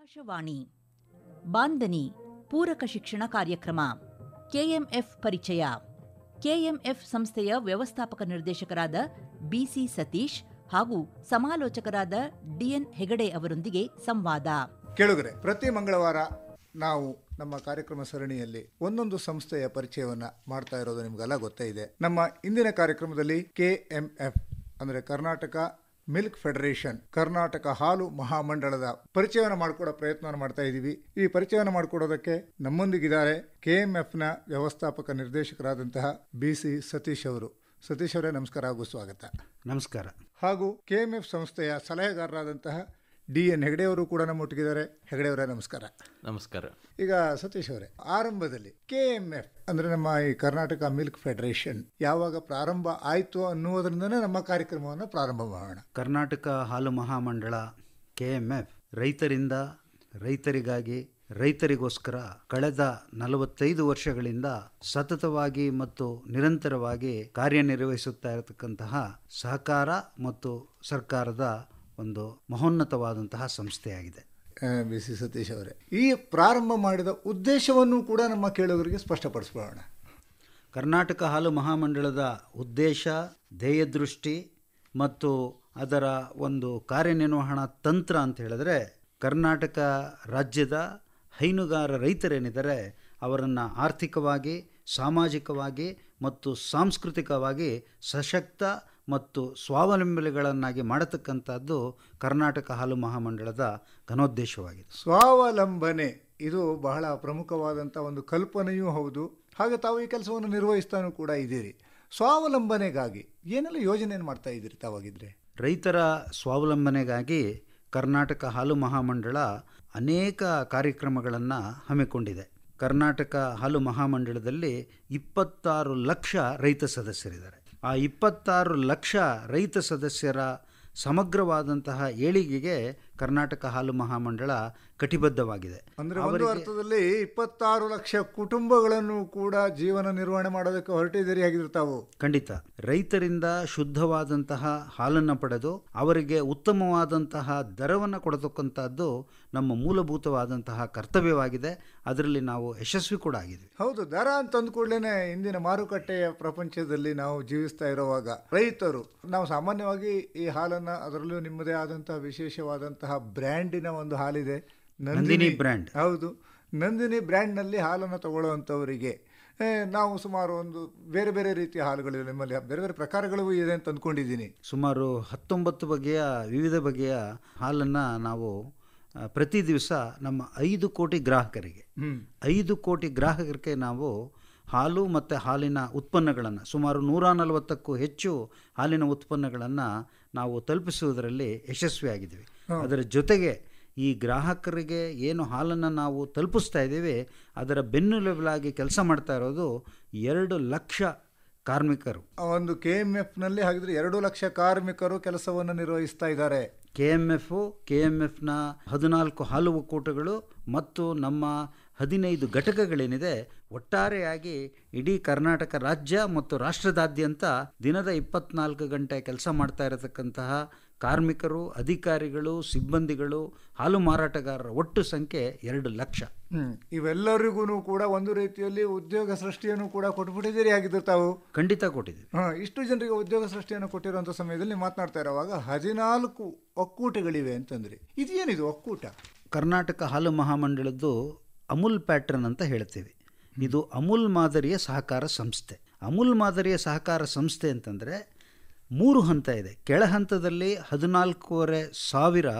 ಆಕಾಶವಾಣಿ ಬಾಂಧನಿ ಪೂರಕ ಶಿಕ್ಷಣ ಕಾರ್ಯಕ್ರಮ ಕೆಎಂಎಫ್ ಪರಿಚಯ ಕೆಎಂಎಫ್ ಸಂಸ್ಥೆಯ ವ್ಯವಸ್ಥಾಪಕ ನಿರ್ದೇಶಕರಾದ ಬಿಸಿ ಸತೀಶ್ ಹಾಗೂ ಸಮಾಲೋಚಕರಾದ ಡಿಎನ್ ಹೆಗಡೆ ಅವರೊಂದಿಗೆ ಸಂವಾದ ಕೇಳುಗರೆ ಪ್ರತಿ ಮಂಗಳವಾರ ನಾವು ನಮ್ಮ ಕಾರ್ಯಕ್ರಮ ಸರಣಿಯಲ್ಲಿ ಒಂದೊಂದು ಸಂಸ್ಥೆಯ ಪರಿಚಯವನ್ನ ಮಾಡ್ತಾ ಇರೋದು ನಿಮ್ಗೆಲ್ಲ ಗೊತ್ತೇ ಇದೆ ನಮ್ಮ ಇಂದಿನ ಕಾರ್ಯಕ್ರಮದಲ್ಲಿ ಕೆಎಂಎಫ್ ಅಂದರೆ ಕರ್ನಾಟಕ ಮಿಲ್ಕ್ ಫೆಡರೇಷನ್ ಕರ್ನಾಟಕ ಹಾಲು ಮಹಾಮಂಡಳದ ಪರಿಚಯವನ್ನು ಮಾಡಿಕೊಡೋ ಪ್ರಯತ್ನ ಮಾಡ್ತಾ ಇದ್ದೀವಿ ಈ ಪರಿಚಯವನ್ನು ಮಾಡಿಕೊಡೋದಕ್ಕೆ ನಮ್ಮೊಂದಿಗಿದ್ದಾರೆ ಕೆ ಎಂ ಎಫ್ನ ವ್ಯವಸ್ಥಾಪಕ ನಿರ್ದೇಶಕರಾದಂತಹ ಬಿ ಸಿ ಸತೀಶ್ ಅವರು ಸತೀಶ್ ಅವರೇ ನಮಸ್ಕಾರ ಹಾಗೂ ಸ್ವಾಗತ ನಮಸ್ಕಾರ ಹಾಗೂ ಕೆ ಎಂ ಎಫ್ ಸಂಸ್ಥೆಯ ಸಲಹೆಗಾರರಾದಂತಹ ಡಿ ಎನ್ ಹೆಗಡೆ ಅವರು ಕೂಡ ನಮ್ಮ ಒಟ್ಟಿಗಿದ್ದಾರೆ ಹೆಗಡೆ ಅವರೇ ನಮಸ್ಕಾರ ನಮಸ್ಕಾರ ಈಗ ಸತೀಶ್ ಅವರೇ ಆರಂಭದಲ್ಲಿ ಕೆ ಎಂ ಎಫ್ ಅಂದ್ರೆ ನಮ್ಮ ಈ ಕರ್ನಾಟಕ ಮಿಲ್ಕ್ ಫೆಡರೇಷನ್ ಯಾವಾಗ ಪ್ರಾರಂಭ ಆಯಿತು ಅನ್ನುವುದರಿಂದನೇ ನಮ್ಮ ಕಾರ್ಯಕ್ರಮವನ್ನು ಪ್ರಾರಂಭ ಮಾಡೋಣ ಕರ್ನಾಟಕ ಹಾಲು ಮಹಾಮಂಡಳ ಕೆ ಎಂ ಎಫ್ ರೈತರಿಂದ ರೈತರಿಗಾಗಿ ರೈತರಿಗೋಸ್ಕರ ಕಳೆದ ನಲವತ್ತೈದು ವರ್ಷಗಳಿಂದ ಸತತವಾಗಿ ಮತ್ತು ನಿರಂತರವಾಗಿ ಕಾರ್ಯನಿರ್ವಹಿಸುತ್ತಾ ಇರತಕ್ಕಂತಹ ಸಹಕಾರ ಮತ್ತು ಸರ್ಕಾರದ ಒಂದು ಮಹೋನ್ನತವಾದಂತಹ ಸಂಸ್ಥೆಯಾಗಿದೆ ಬಿ ಸಿ ಸತೀಶ್ ಅವರೇ ಈ ಪ್ರಾರಂಭ ಮಾಡಿದ ಉದ್ದೇಶವನ್ನು ಕೂಡ ನಮ್ಮ ಕೇಳುಗರಿಗೆ ಸ್ಪಷ್ಟಪಡಿಸ್ಬೋಣ ಕರ್ನಾಟಕ ಹಾಲು ಮಹಾಮಂಡಳದ ಉದ್ದೇಶ ಧ್ಯೇಯದೃಷ್ಟಿ ಮತ್ತು ಅದರ ಒಂದು ಕಾರ್ಯನಿರ್ವಹಣಾ ತಂತ್ರ ಅಂತ ಹೇಳಿದ್ರೆ ಕರ್ನಾಟಕ ರಾಜ್ಯದ ಹೈನುಗಾರ ರೈತರೇನಿದ್ದಾರೆ ಅವರನ್ನು ಆರ್ಥಿಕವಾಗಿ ಸಾಮಾಜಿಕವಾಗಿ ಮತ್ತು ಸಾಂಸ್ಕೃತಿಕವಾಗಿ ಸಶಕ್ತ ಮತ್ತು ಸ್ವಾವಲಂಬಿಗಳನ್ನಾಗಿ ಮಾಡತಕ್ಕಂಥದ್ದು ಕರ್ನಾಟಕ ಹಾಲು ಮಹಾಮಂಡಳದ ಘನೋದ್ದೇಶವಾಗಿದೆ ಸ್ವಾವಲಂಬನೆ ಇದು ಬಹಳ ಪ್ರಮುಖವಾದಂಥ ಒಂದು ಕಲ್ಪನೆಯೂ ಹೌದು ಹಾಗೆ ತಾವು ಈ ಕೆಲಸವನ್ನು ನಿರ್ವಹಿಸ್ತಾನೂ ಕೂಡ ಇದ್ದೀರಿ ಸ್ವಾವಲಂಬನೆಗಾಗಿ ಏನೆಲ್ಲ ಯೋಜನೆಯನ್ನು ಮಾಡ್ತಾ ಇದ್ದೀರಿ ತಾವಾಗಿದ್ರೆ ರೈತರ ಸ್ವಾವಲಂಬನೆಗಾಗಿ ಕರ್ನಾಟಕ ಹಾಲು ಮಹಾಮಂಡಳ ಅನೇಕ ಕಾರ್ಯಕ್ರಮಗಳನ್ನು ಹಮ್ಮಿಕೊಂಡಿದೆ ಕರ್ನಾಟಕ ಹಾಲು ಮಹಾಮಂಡಳದಲ್ಲಿ ಇಪ್ಪತ್ತಾರು ಲಕ್ಷ ರೈತ ಸದಸ್ಯರಿದ್ದಾರೆ ಆ ಇಪ್ಪತ್ತಾರು ಲಕ್ಷ ರೈತ ಸದಸ್ಯರ ಸಮಗ್ರವಾದಂತಹ ಏಳಿಗೆಗೆ ಕರ್ನಾಟಕ ಹಾಲು ಮಹಾಮಂಡಳ ಕಟಿಬದ್ಧವಾಗಿದೆ ಅಂದ್ರೆ ಒಂದು ಅರ್ಥದಲ್ಲಿ ಇಪ್ಪತ್ತಾರು ಲಕ್ಷ ಕುಟುಂಬಗಳನ್ನು ಕೂಡ ಜೀವನ ನಿರ್ವಹಣೆ ಮಾಡೋದಕ್ಕೆ ಹೊರಟಿದ್ದೀರಿ ಆಗಿರ್ತಾವು ಖಂಡಿತ ರೈತರಿಂದ ಶುದ್ಧವಾದಂತಹ ಹಾಲನ್ನು ಪಡೆದು ಅವರಿಗೆ ಉತ್ತಮವಾದಂತಹ ದರವನ್ನು ಕೊಡತಕ್ಕಂಥದ್ದು ನಮ್ಮ ಮೂಲಭೂತವಾದಂತಹ ಕರ್ತವ್ಯವಾಗಿದೆ ಅದರಲ್ಲಿ ನಾವು ಯಶಸ್ವಿ ಕೂಡ ಆಗಿದ್ವಿ ಹೌದು ದರ ಅಂತಂದ ಕೂಡಲೇ ಇಂದಿನ ಮಾರುಕಟ್ಟೆಯ ಪ್ರಪಂಚದಲ್ಲಿ ನಾವು ಜೀವಿಸ್ತಾ ಇರುವಾಗ ರೈತರು ನಾವು ಸಾಮಾನ್ಯವಾಗಿ ಈ ಹಾಲನ್ನು ಅದರಲ್ಲೂ ನಿಮ್ಮದೇ ಆದಂತಹ ವಿಶೇಷವಾದಂತಹ ಇರುವಂತಹ ಬ್ರ್ಯಾಂಡಿನ ಒಂದು ಹಾಲಿದೆ ನಂದಿನಿ ಬ್ರ್ಯಾಂಡ್ ಹೌದು ನಂದಿನಿ ಬ್ರ್ಯಾಂಡ್ನಲ್ಲಿ ಹಾಲನ್ನು ತಗೊಳ್ಳುವಂಥವರಿಗೆ ನಾವು ಸುಮಾರು ಒಂದು ಬೇರೆ ಬೇರೆ ರೀತಿಯ ಹಾಲುಗಳಿವೆ ನಿಮ್ಮಲ್ಲಿ ಬೇರೆ ಬೇರೆ ಪ್ರಕಾರಗಳು ಇದೆ ಅಂತ ಅಂದ್ಕೊಂಡಿದ್ದೀನಿ ಸುಮಾರು ಹತ್ತೊಂಬತ್ತು ಬಗೆಯ ವಿವಿಧ ಬಗೆಯ ಹಾಲನ್ನು ನಾವು ಪ್ರತಿ ದಿವಸ ನಮ್ಮ ಐದು ಕೋಟಿ ಗ್ರಾಹಕರಿಗೆ ಐದು ಕೋಟಿ ಗ್ರಾಹಕರಿಗೆ ನಾವು ಹಾಲು ಮತ್ತು ಹಾಲಿನ ಉತ್ಪನ್ನಗಳನ್ನು ಸುಮಾರು ನೂರ ನಲವತ್ತಕ್ಕೂ ಹೆಚ್ಚು ಹಾಲಿನ ಉತ್ಪನ್ನಗಳನ್ನು ನಾವು ತಲುಪಿಸುವುದರಲ್ಲಿ ಯಶಸ್ವಿಯಾಗಿದ್ದೀವಿ ಅದರ ಜೊತೆಗೆ ಈ ಗ್ರಾಹಕರಿಗೆ ಏನು ಹಾಲನ್ನು ನಾವು ತಲುಪಿಸ್ತಾ ಇದ್ದೀವಿ ಅದರ ಬೆನ್ನುಲುಬಲಾಗಿ ಕೆಲಸ ಮಾಡ್ತಾ ಇರೋದು ಎರಡು ಲಕ್ಷ ಕಾರ್ಮಿಕರು ಒಂದು ಕೆ ಎಮ್ ಎಫ್ನಲ್ಲಿ ಹಾಗಿದ್ರೆ ಎರಡು ಲಕ್ಷ ಕಾರ್ಮಿಕರು ಕೆಲಸವನ್ನು ನಿರ್ವಹಿಸ್ತಾ ಇದ್ದಾರೆ K M F K M F ಹದಿನಾಲ್ಕು ಹಾಲು ಒಕ್ಕೂಟಗಳು ಮತ್ತು ನಮ್ಮ ಹದಿನೈದು ಘಟಕಗಳೇನಿದೆ ಒಟ್ಟಾರೆಯಾಗಿ ಇಡೀ ಕರ್ನಾಟಕ ರಾಜ್ಯ ಮತ್ತು ರಾಷ್ಟ್ರದಾದ್ಯಂತ ದಿನದ ಇಪ್ಪತ್ನಾಲ್ಕು ಗಂಟೆ ಕೆಲಸ ಮಾಡ್ತಾ ಇರತಕ್ಕಂತಹ ಕಾರ್ಮಿಕರು ಅಧಿಕಾರಿಗಳು ಸಿಬ್ಬಂದಿಗಳು ಹಾಲು ಮಾರಾಟಗಾರರ ಒಟ್ಟು ಸಂಖ್ಯೆ ಎರಡು ಲಕ್ಷ ಇವೆಲ್ಲರಿಗೂ ಕೂಡ ಒಂದು ರೀತಿಯಲ್ಲಿ ಉದ್ಯೋಗ ಸೃಷ್ಟಿಯನ್ನು ಕೂಡ ಕೊಟ್ಬಿಟ್ಟಿದ್ದೀರಿ ಆಗಿದ್ರು ತಾವು ಖಂಡಿತ ಕೊಟ್ಟಿದ್ದೀವಿ ಇಷ್ಟು ಜನರಿಗೆ ಉದ್ಯೋಗ ಸೃಷ್ಟಿಯನ್ನು ಕೊಟ್ಟಿರುವಂಥ ಸಮಯದಲ್ಲಿ ಮಾತನಾಡ್ತಾ ಇರುವಾಗ ಹದಿನಾಲ್ಕು ಒಕ್ಕೂಟಗಳಿವೆ ಅಂತಂದ್ರೆ ಇದೇನಿದು ಒಕ್ಕೂಟ ಕರ್ನಾಟಕ ಹಾಲು ಮಹಾಮಂಡಳದ್ದು ಅಮೂಲ್ ಪ್ಯಾಟ್ರನ್ ಅಂತ ಹೇಳ್ತೀವಿ ಇದು ಅಮೂಲ್ ಮಾದರಿಯ ಸಹಕಾರ ಸಂಸ್ಥೆ ಅಮೂಲ್ ಮಾದರಿಯ ಸಹಕಾರ ಸಂಸ್ಥೆ ಅಂತಂದರೆ ಮೂರು ಹಂತ ಇದೆ ಕೆಳ ಹಂತದಲ್ಲಿ ಹದಿನಾಲ್ಕೂವರೆ ಸಾವಿರ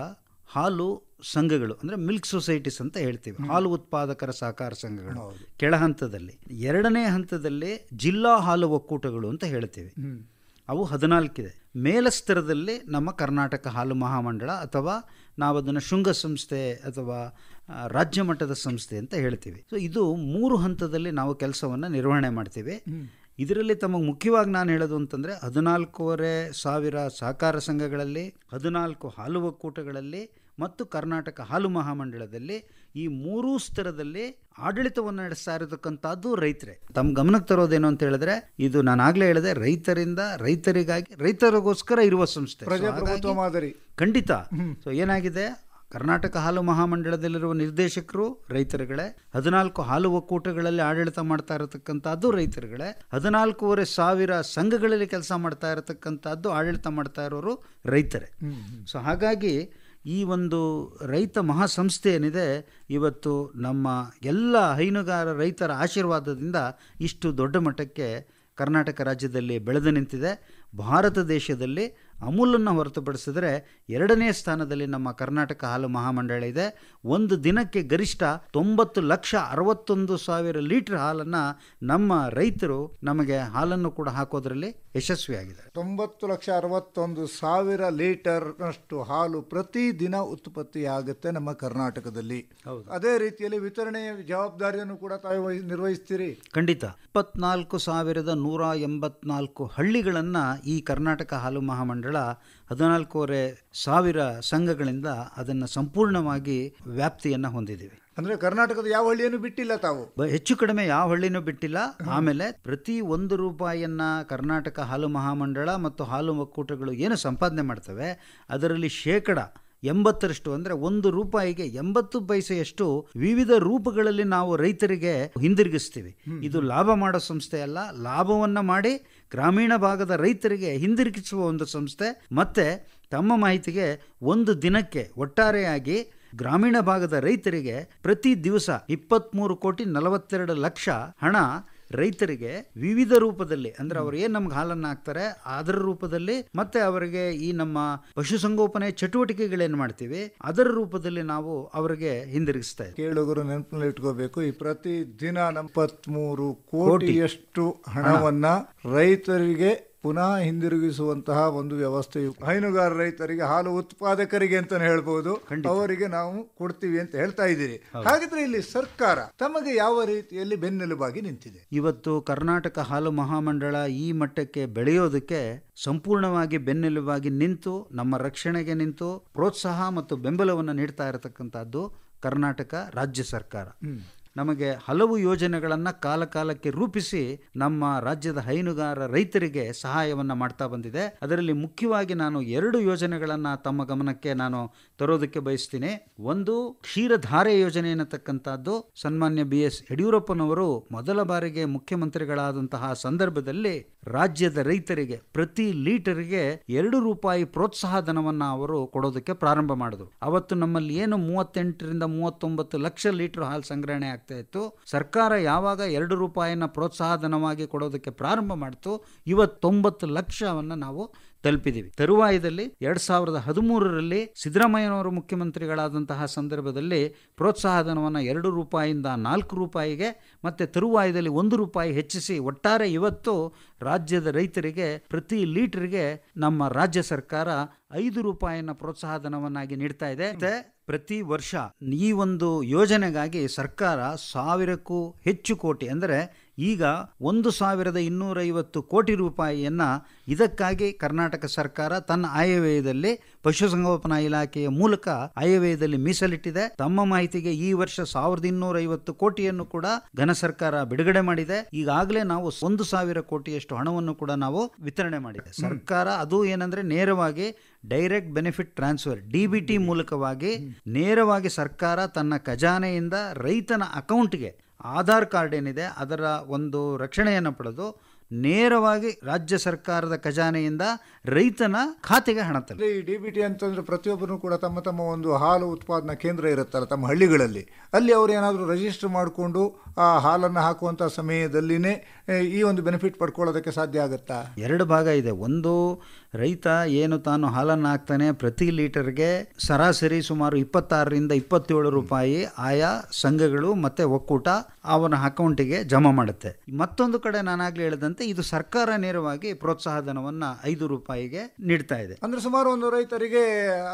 ಹಾಲು ಸಂಘಗಳು ಅಂದರೆ ಮಿಲ್ಕ್ ಸೊಸೈಟೀಸ್ ಅಂತ ಹೇಳ್ತೀವಿ ಹಾಲು ಉತ್ಪಾದಕರ ಸಹಕಾರ ಸಂಘಗಳು ಕೆಳ ಹಂತದಲ್ಲಿ ಎರಡನೇ ಹಂತದಲ್ಲಿ ಜಿಲ್ಲಾ ಹಾಲು ಒಕ್ಕೂಟಗಳು ಅಂತ ಹೇಳ್ತೀವಿ ಅವು ಹದಿನಾಲ್ಕಿದೆ ಮೇಲಸ್ತರದಲ್ಲಿ ನಮ್ಮ ಕರ್ನಾಟಕ ಹಾಲು ಮಹಾಮಂಡಳ ಅಥವಾ ನಾವದನ್ನು ಅದನ್ನು ಶೃಂಗ ಸಂಸ್ಥೆ ಅಥವಾ ರಾಜ್ಯ ಮಟ್ಟದ ಸಂಸ್ಥೆ ಅಂತ ಹೇಳ್ತೀವಿ ಸೊ ಇದು ಮೂರು ಹಂತದಲ್ಲಿ ನಾವು ಕೆಲಸವನ್ನು ನಿರ್ವಹಣೆ ಮಾಡ್ತೀವಿ ಇದರಲ್ಲಿ ತಮಗೆ ಮುಖ್ಯವಾಗಿ ನಾನು ಹೇಳೋದು ಅಂತಂದರೆ ಹದಿನಾಲ್ಕೂವರೆ ಸಾವಿರ ಸಹಕಾರ ಸಂಘಗಳಲ್ಲಿ ಹದಿನಾಲ್ಕು ಹಾಲು ಒಕ್ಕೂಟಗಳಲ್ಲಿ ಮತ್ತು ಕರ್ನಾಟಕ ಹಾಲು ಮಹಾಮಂಡಳದಲ್ಲಿ ಈ ಮೂರೂ ಸ್ತರದಲ್ಲಿ ಆಡಳಿತವನ್ನು ನಡೆಸ್ತಾ ಇರತಕ್ಕಂಥದ್ದು ರೈತರೇ ತಮ್ಮ ಗಮನಕ್ಕೆ ತರೋದೇನು ಅಂತ ಹೇಳಿದ್ರೆ ಇದು ನಾನು ಆಗ್ಲೇ ಹೇಳಿದೆ ರೈತರಿಂದ ರೈತರಿಗಾಗಿ ರೈತರಿಗೋಸ್ಕರ ಇರುವ ಸಂಸ್ಥೆ ಖಂಡಿತ ಸೊ ಏನಾಗಿದೆ ಕರ್ನಾಟಕ ಹಾಲು ಮಹಾಮಂಡಳದಲ್ಲಿರುವ ನಿರ್ದೇಶಕರು ರೈತರುಗಳೇ ಹದಿನಾಲ್ಕು ಹಾಲು ಒಕ್ಕೂಟಗಳಲ್ಲಿ ಆಡಳಿತ ಮಾಡ್ತಾ ಇರತಕ್ಕಂಥದ್ದು ರೈತರುಗಳೇ ಹದಿನಾಲ್ಕೂವರೆ ಸಾವಿರ ಸಂಘಗಳಲ್ಲಿ ಕೆಲಸ ಮಾಡ್ತಾ ಇರತಕ್ಕಂಥದ್ದು ಆಡಳಿತ ಮಾಡ್ತಾ ಇರೋರು ರೈತರೇ ಸೊ ಹಾಗಾಗಿ ಈ ಒಂದು ರೈತ ಮಹಾಸಂಸ್ಥೆ ಏನಿದೆ ಇವತ್ತು ನಮ್ಮ ಎಲ್ಲ ಹೈನುಗಾರ ರೈತರ ಆಶೀರ್ವಾದದಿಂದ ಇಷ್ಟು ದೊಡ್ಡ ಮಟ್ಟಕ್ಕೆ ಕರ್ನಾಟಕ ರಾಜ್ಯದಲ್ಲಿ ಬೆಳೆದು ನಿಂತಿದೆ ಭಾರತ ದೇಶದಲ್ಲಿ ಅಮೂಲನ್ನು ಹೊರತುಪಡಿಸಿದರೆ ಎರಡನೇ ಸ್ಥಾನದಲ್ಲಿ ನಮ್ಮ ಕರ್ನಾಟಕ ಹಾಲು ಮಹಾಮಂಡಳ ಇದೆ ಒಂದು ದಿನಕ್ಕೆ ಗರಿಷ್ಠ ತೊಂಬತ್ತು ಲಕ್ಷ ಅರವತ್ತೊಂದು ಸಾವಿರ ಲೀಟರ್ ಹಾಲನ್ನು ನಮ್ಮ ರೈತರು ನಮಗೆ ಹಾಲನ್ನು ಕೂಡ ಹಾಕೋದ್ರಲ್ಲಿ ಯಶಸ್ವಿಯಾಗಿದೆ ತೊಂಬತ್ತು ಲಕ್ಷ ಅರವತ್ತೊಂದು ಸಾವಿರ ಲೀಟರ್ನಷ್ಟು ಹಾಲು ಪ್ರತಿದಿನ ಉತ್ಪತ್ತಿಯಾಗುತ್ತೆ ನಮ್ಮ ಕರ್ನಾಟಕದಲ್ಲಿ ಅದೇ ರೀತಿಯಲ್ಲಿ ವಿತರಣೆಯ ಜವಾಬ್ದಾರಿಯನ್ನು ಕೂಡ ತಾವು ನಿರ್ವಹಿಸ್ತೀರಿ ಖಂಡಿತ ಇಪ್ಪತ್ನಾಲ್ಕು ಸಾವಿರದ ನೂರ ಎಂಬತ್ನಾಲ್ಕು ಹಳ್ಳಿಗಳನ್ನು ಈ ಕರ್ನಾಟಕ ಹಾಲು ಮಹಾಮಂಡಳ ಕೇರಳ ಹದಿನಾಲ್ಕೂವರೆ ಸಾವಿರ ಸಂಘಗಳಿಂದ ಅದನ್ನು ಸಂಪೂರ್ಣವಾಗಿ ವ್ಯಾಪ್ತಿಯನ್ನು ಹೊಂದಿದ್ದೀವಿ ಅಂದ್ರೆ ಕರ್ನಾಟಕದ ಯಾವ ಹಳ್ಳಿಯನ್ನು ಬಿಟ್ಟಿಲ್ಲ ತಾವು ಹೆಚ್ಚು ಕಡಿಮೆ ಯಾವ ಹಳ್ಳಿನೂ ಬಿಟ್ಟಿಲ್ಲ ಆಮೇಲೆ ಪ್ರತಿ ಒಂದು ರೂಪಾಯಿಯನ್ನ ಕರ್ನಾಟಕ ಹಾಲು ಮಹಾಮಂಡಳ ಮತ್ತು ಹಾಲು ಒಕ್ಕೂಟಗಳು ಏನು ಸಂಪಾದನೆ ಮಾಡ್ತವೆ ಅದರಲ್ಲಿ ಶೇಕಡ ಎಂಬತ್ತರಷ್ಟು ಅಂದರೆ ಒಂದು ರೂಪಾಯಿಗೆ ಎಂಬತ್ತು ಪೈಸೆಯಷ್ಟು ವಿವಿಧ ರೂಪಗಳಲ್ಲಿ ನಾವು ರೈತರಿಗೆ ಹಿಂದಿರುಗಿಸ್ತೀವಿ ಇದು ಲಾಭ ಮಾಡೋ ಸಂಸ್ಥೆ ಅಲ್ಲ ಲಾಭವನ್ನು ಮಾಡಿ ಗ್ರಾಮೀಣ ಭಾಗದ ರೈತರಿಗೆ ಹಿಂದಿರುಗಿಸುವ ಒಂದು ಸಂಸ್ಥೆ ಮತ್ತೆ ತಮ್ಮ ಮಾಹಿತಿಗೆ ಒಂದು ದಿನಕ್ಕೆ ಒಟ್ಟಾರೆಯಾಗಿ ಗ್ರಾಮೀಣ ಭಾಗದ ರೈತರಿಗೆ ಪ್ರತಿ ದಿವಸ ಇಪ್ಪತ್ತ್ಮೂರು ಕೋಟಿ ನಲವತ್ತೆರಡು ಲಕ್ಷ ಹಣ ರೈತರಿಗೆ ವಿವಿಧ ರೂಪದಲ್ಲಿ ಅಂದ್ರೆ ಅವ್ರು ಏನ್ ನಮ್ಗೆ ಹಾಲನ್ನು ಹಾಕ್ತಾರೆ ಅದರ ರೂಪದಲ್ಲಿ ಮತ್ತೆ ಅವರಿಗೆ ಈ ನಮ್ಮ ಪಶುಸಂಗೋಪನೆ ಚಟುವಟಿಕೆಗಳೇನ್ ಮಾಡ್ತೀವಿ ಅದರ ರೂಪದಲ್ಲಿ ನಾವು ಅವರಿಗೆ ಹಿಂದಿರುಗಿಸ್ತಾ ಇದ್ದೀವಿ ಕೇಳುಗರು ನೆನಪಿನಲ್ಲಿ ಇಟ್ಕೋಬೇಕು ಈ ಪ್ರತಿ ದಿನ ನಮ್ಮೂರು ಕೋಟಿಯಷ್ಟು ಹಣವನ್ನ ರೈತರಿಗೆ ಪುನಃ ಹಿಂದಿರುಗಿಸುವಂತಹ ಒಂದು ವ್ಯವಸ್ಥೆಯು ಹೈನುಗಾರ ರೈತರಿಗೆ ಹಾಲು ಉತ್ಪಾದಕರಿಗೆ ಅಂತ ಹೇಳ್ಬಹುದು ಅವರಿಗೆ ನಾವು ಕೊಡ್ತೀವಿ ಅಂತ ಹೇಳ್ತಾ ಇದ್ದೀರಿ ಹಾಗಿದ್ರೆ ಇಲ್ಲಿ ಸರ್ಕಾರ ತಮಗೆ ಯಾವ ರೀತಿಯಲ್ಲಿ ಬೆನ್ನೆಲುಬಾಗಿ ನಿಂತಿದೆ ಇವತ್ತು ಕರ್ನಾಟಕ ಹಾಲು ಮಹಾಮಂಡಳ ಈ ಮಟ್ಟಕ್ಕೆ ಬೆಳೆಯೋದಕ್ಕೆ ಸಂಪೂರ್ಣವಾಗಿ ಬೆನ್ನೆಲುಬಾಗಿ ನಿಂತು ನಮ್ಮ ರಕ್ಷಣೆಗೆ ನಿಂತು ಪ್ರೋತ್ಸಾಹ ಮತ್ತು ಬೆಂಬಲವನ್ನು ನೀಡ್ತಾ ಇರತಕ್ಕಂತಹದ್ದು ಕರ್ನಾಟಕ ರಾಜ್ಯ ಸರ್ಕಾರ ನಮಗೆ ಹಲವು ಯೋಜನೆಗಳನ್ನು ಕಾಲಕಾಲಕ್ಕೆ ರೂಪಿಸಿ ನಮ್ಮ ರಾಜ್ಯದ ಹೈನುಗಾರ ರೈತರಿಗೆ ಸಹಾಯವನ್ನು ಮಾಡ್ತಾ ಬಂದಿದೆ ಅದರಲ್ಲಿ ಮುಖ್ಯವಾಗಿ ನಾನು ಎರಡು ಯೋಜನೆಗಳನ್ನು ತಮ್ಮ ಗಮನಕ್ಕೆ ನಾನು ತರೋದಕ್ಕೆ ಬಯಸ್ತೀನಿ ಒಂದು ಕ್ಷೀರಧಾರೆ ಯೋಜನೆ ಎನ್ನತಕ್ಕಂಥದ್ದು ಸನ್ಮಾನ್ಯ ಬಿ ಎಸ್ ಯಡಿಯೂರಪ್ಪನವರು ಮೊದಲ ಬಾರಿಗೆ ಮುಖ್ಯಮಂತ್ರಿಗಳಾದಂತಹ ಸಂದರ್ಭದಲ್ಲಿ ರಾಜ್ಯದ ರೈತರಿಗೆ ಪ್ರತಿ ಲೀಟರ್ಗೆ ಎರಡು ರೂಪಾಯಿ ಪ್ರೋತ್ಸಾಹ ಧನವನ್ನು ಅವರು ಕೊಡೋದಕ್ಕೆ ಪ್ರಾರಂಭ ಮಾಡಿದ್ರು ಅವತ್ತು ನಮ್ಮಲ್ಲಿ ಏನು ಮೂವತ್ತೆಂಟರಿಂದ ಮೂವತ್ತೊಂಬತ್ತು ಲಕ್ಷ ಲೀಟರ್ ಹಾಲು ಸಂಗ್ರಹಣೆ ಆಗ್ತಾ ಇತ್ತು ಸರ್ಕಾರ ಯಾವಾಗ ಎರಡು ರೂಪಾಯಿನ ಧನವಾಗಿ ಕೊಡೋದಕ್ಕೆ ಪ್ರಾರಂಭ ಮಾಡಿತು ಇವತ್ತೊಂಬತ್ತು ಲಕ್ಷವನ್ನು ನಾವು ತಲುಪಿದೀವಿ ತರುವಾಯದಲ್ಲಿ ಎರಡ್ ಸಾವಿರದ ಹದಿಮೂರರಲ್ಲಿ ಸಿದ್ದರಾಮಯ್ಯನವರು ಮುಖ್ಯಮಂತ್ರಿಗಳಾದಂತಹ ಸಂದರ್ಭದಲ್ಲಿ ಧನವನ್ನು ಎರಡು ರೂಪಾಯಿಯಿಂದ ನಾಲ್ಕು ರೂಪಾಯಿಗೆ ಮತ್ತೆ ತರುವಾಯದಲ್ಲಿ ಒಂದು ರೂಪಾಯಿ ಹೆಚ್ಚಿಸಿ ಒಟ್ಟಾರೆ ಇವತ್ತು ರಾಜ್ಯದ ರೈತರಿಗೆ ಪ್ರತಿ ಲೀಟರ್ಗೆ ನಮ್ಮ ರಾಜ್ಯ ಸರ್ಕಾರ ಐದು ರೂಪಾಯಿನ ಪ್ರೋತ್ಸಾಹಧನವನ್ನಾಗಿ ನೀಡ್ತಾ ಇದೆ ಪ್ರತಿ ವರ್ಷ ಈ ಒಂದು ಯೋಜನೆಗಾಗಿ ಸರ್ಕಾರ ಸಾವಿರಕ್ಕೂ ಹೆಚ್ಚು ಕೋಟಿ ಅಂದರೆ ಈಗ ಒಂದು ಸಾವಿರದ ಇನ್ನೂರೈವತ್ತು ಕೋಟಿ ರೂಪಾಯಿಯನ್ನು ಇದಕ್ಕಾಗಿ ಕರ್ನಾಟಕ ಸರ್ಕಾರ ತನ್ನ ಆಯವ್ಯಯದಲ್ಲಿ ಪಶುಸಂಗೋಪನಾ ಇಲಾಖೆಯ ಮೂಲಕ ಆಯವ್ಯಯದಲ್ಲಿ ಮೀಸಲಿಟ್ಟಿದೆ ತಮ್ಮ ಮಾಹಿತಿಗೆ ಈ ವರ್ಷ ಸಾವಿರದ ಇನ್ನೂರೈವತ್ತು ಕೋಟಿಯನ್ನು ಕೂಡ ಘನ ಸರ್ಕಾರ ಬಿಡುಗಡೆ ಮಾಡಿದೆ ಈಗಾಗಲೇ ನಾವು ಒಂದು ಸಾವಿರ ಕೋಟಿಯಷ್ಟು ಹಣವನ್ನು ಕೂಡ ನಾವು ವಿತರಣೆ ಮಾಡಿದೆ ಸರ್ಕಾರ ಅದು ಏನಂದ್ರೆ ನೇರವಾಗಿ direct benefit transfer D B T ಮೂಲಕವಾಗಿ ನೇರವಾಗಿ ಸರ್ಕಾರ ತನ್ನ ಖಜಾನೆಯಿಂದ ರೈತನ ಅಕೌಂಟ್ಗೆ ಆಧಾರ್ ಕಾರ್ಡ್ ಏನಿದೆ ಅದರ ಒಂದು ರಕ್ಷಣೆಯನ್ನು ಪಡೆದು ನೇರವಾಗಿ ರಾಜ್ಯ ಸರ್ಕಾರದ ಖಜಾನೆಯಿಂದ ರೈತನ ಖಾತೆಗೆ ಹಣ ತಲೆ ಈ ಡಿ ಬಿ ಟಿ ಅಂತಂದ್ರೆ ಪ್ರತಿಯೊಬ್ಬರು ಕೂಡ ತಮ್ಮ ತಮ್ಮ ಒಂದು ಹಾಲು ಉತ್ಪಾದನಾ ಕೇಂದ್ರ ಇರುತ್ತಲ್ಲ ತಮ್ಮ ಹಳ್ಳಿಗಳಲ್ಲಿ ಅಲ್ಲಿ ಅವರು ಏನಾದರೂ ರಿಜಿಸ್ಟರ್ ಮಾಡಿಕೊಂಡು ಆ ಹಾಲನ್ನು ಹಾಕುವಂಥ ಸಮಯದಲ್ಲಿನೇ ಈ ಒಂದು ಬೆನಿಫಿಟ್ ಪಡ್ಕೊಳ್ಳೋದಕ್ಕೆ ಸಾಧ್ಯ ಆಗುತ್ತಾ ಎರಡು ಭಾಗ ಇದೆ ಒಂದು ರೈತ ಏನು ತಾನು ಹಾಲನ್ನು ಹಾಕ್ತಾನೆ ಪ್ರತಿ ಲೀಟರ್ಗೆ ಸರಾಸರಿ ಸುಮಾರು ಇಪ್ಪತ್ತಾರರಿಂದ ಇಪ್ಪತ್ತೇಳು ರೂಪಾಯಿ ಆಯಾ ಸಂಘಗಳು ಮತ್ತೆ ಒಕ್ಕೂಟ ಅವನ ಅಕೌಂಟಿಗೆ ಜಮಾ ಮಾಡುತ್ತೆ ಮತ್ತೊಂದು ಕಡೆ ನಾನಾಗಲೇ ಹೇಳಿದಂತೆ ಇದು ಸರ್ಕಾರ ನೇರವಾಗಿ ಪ್ರೋತ್ಸಾಹ ಧನವನ್ನು ಐದು ರೂಪಾಯಿಗೆ ನೀಡ್ತಾ ಇದೆ ಅಂದ್ರೆ ಸುಮಾರು ಒಂದು ರೈತರಿಗೆ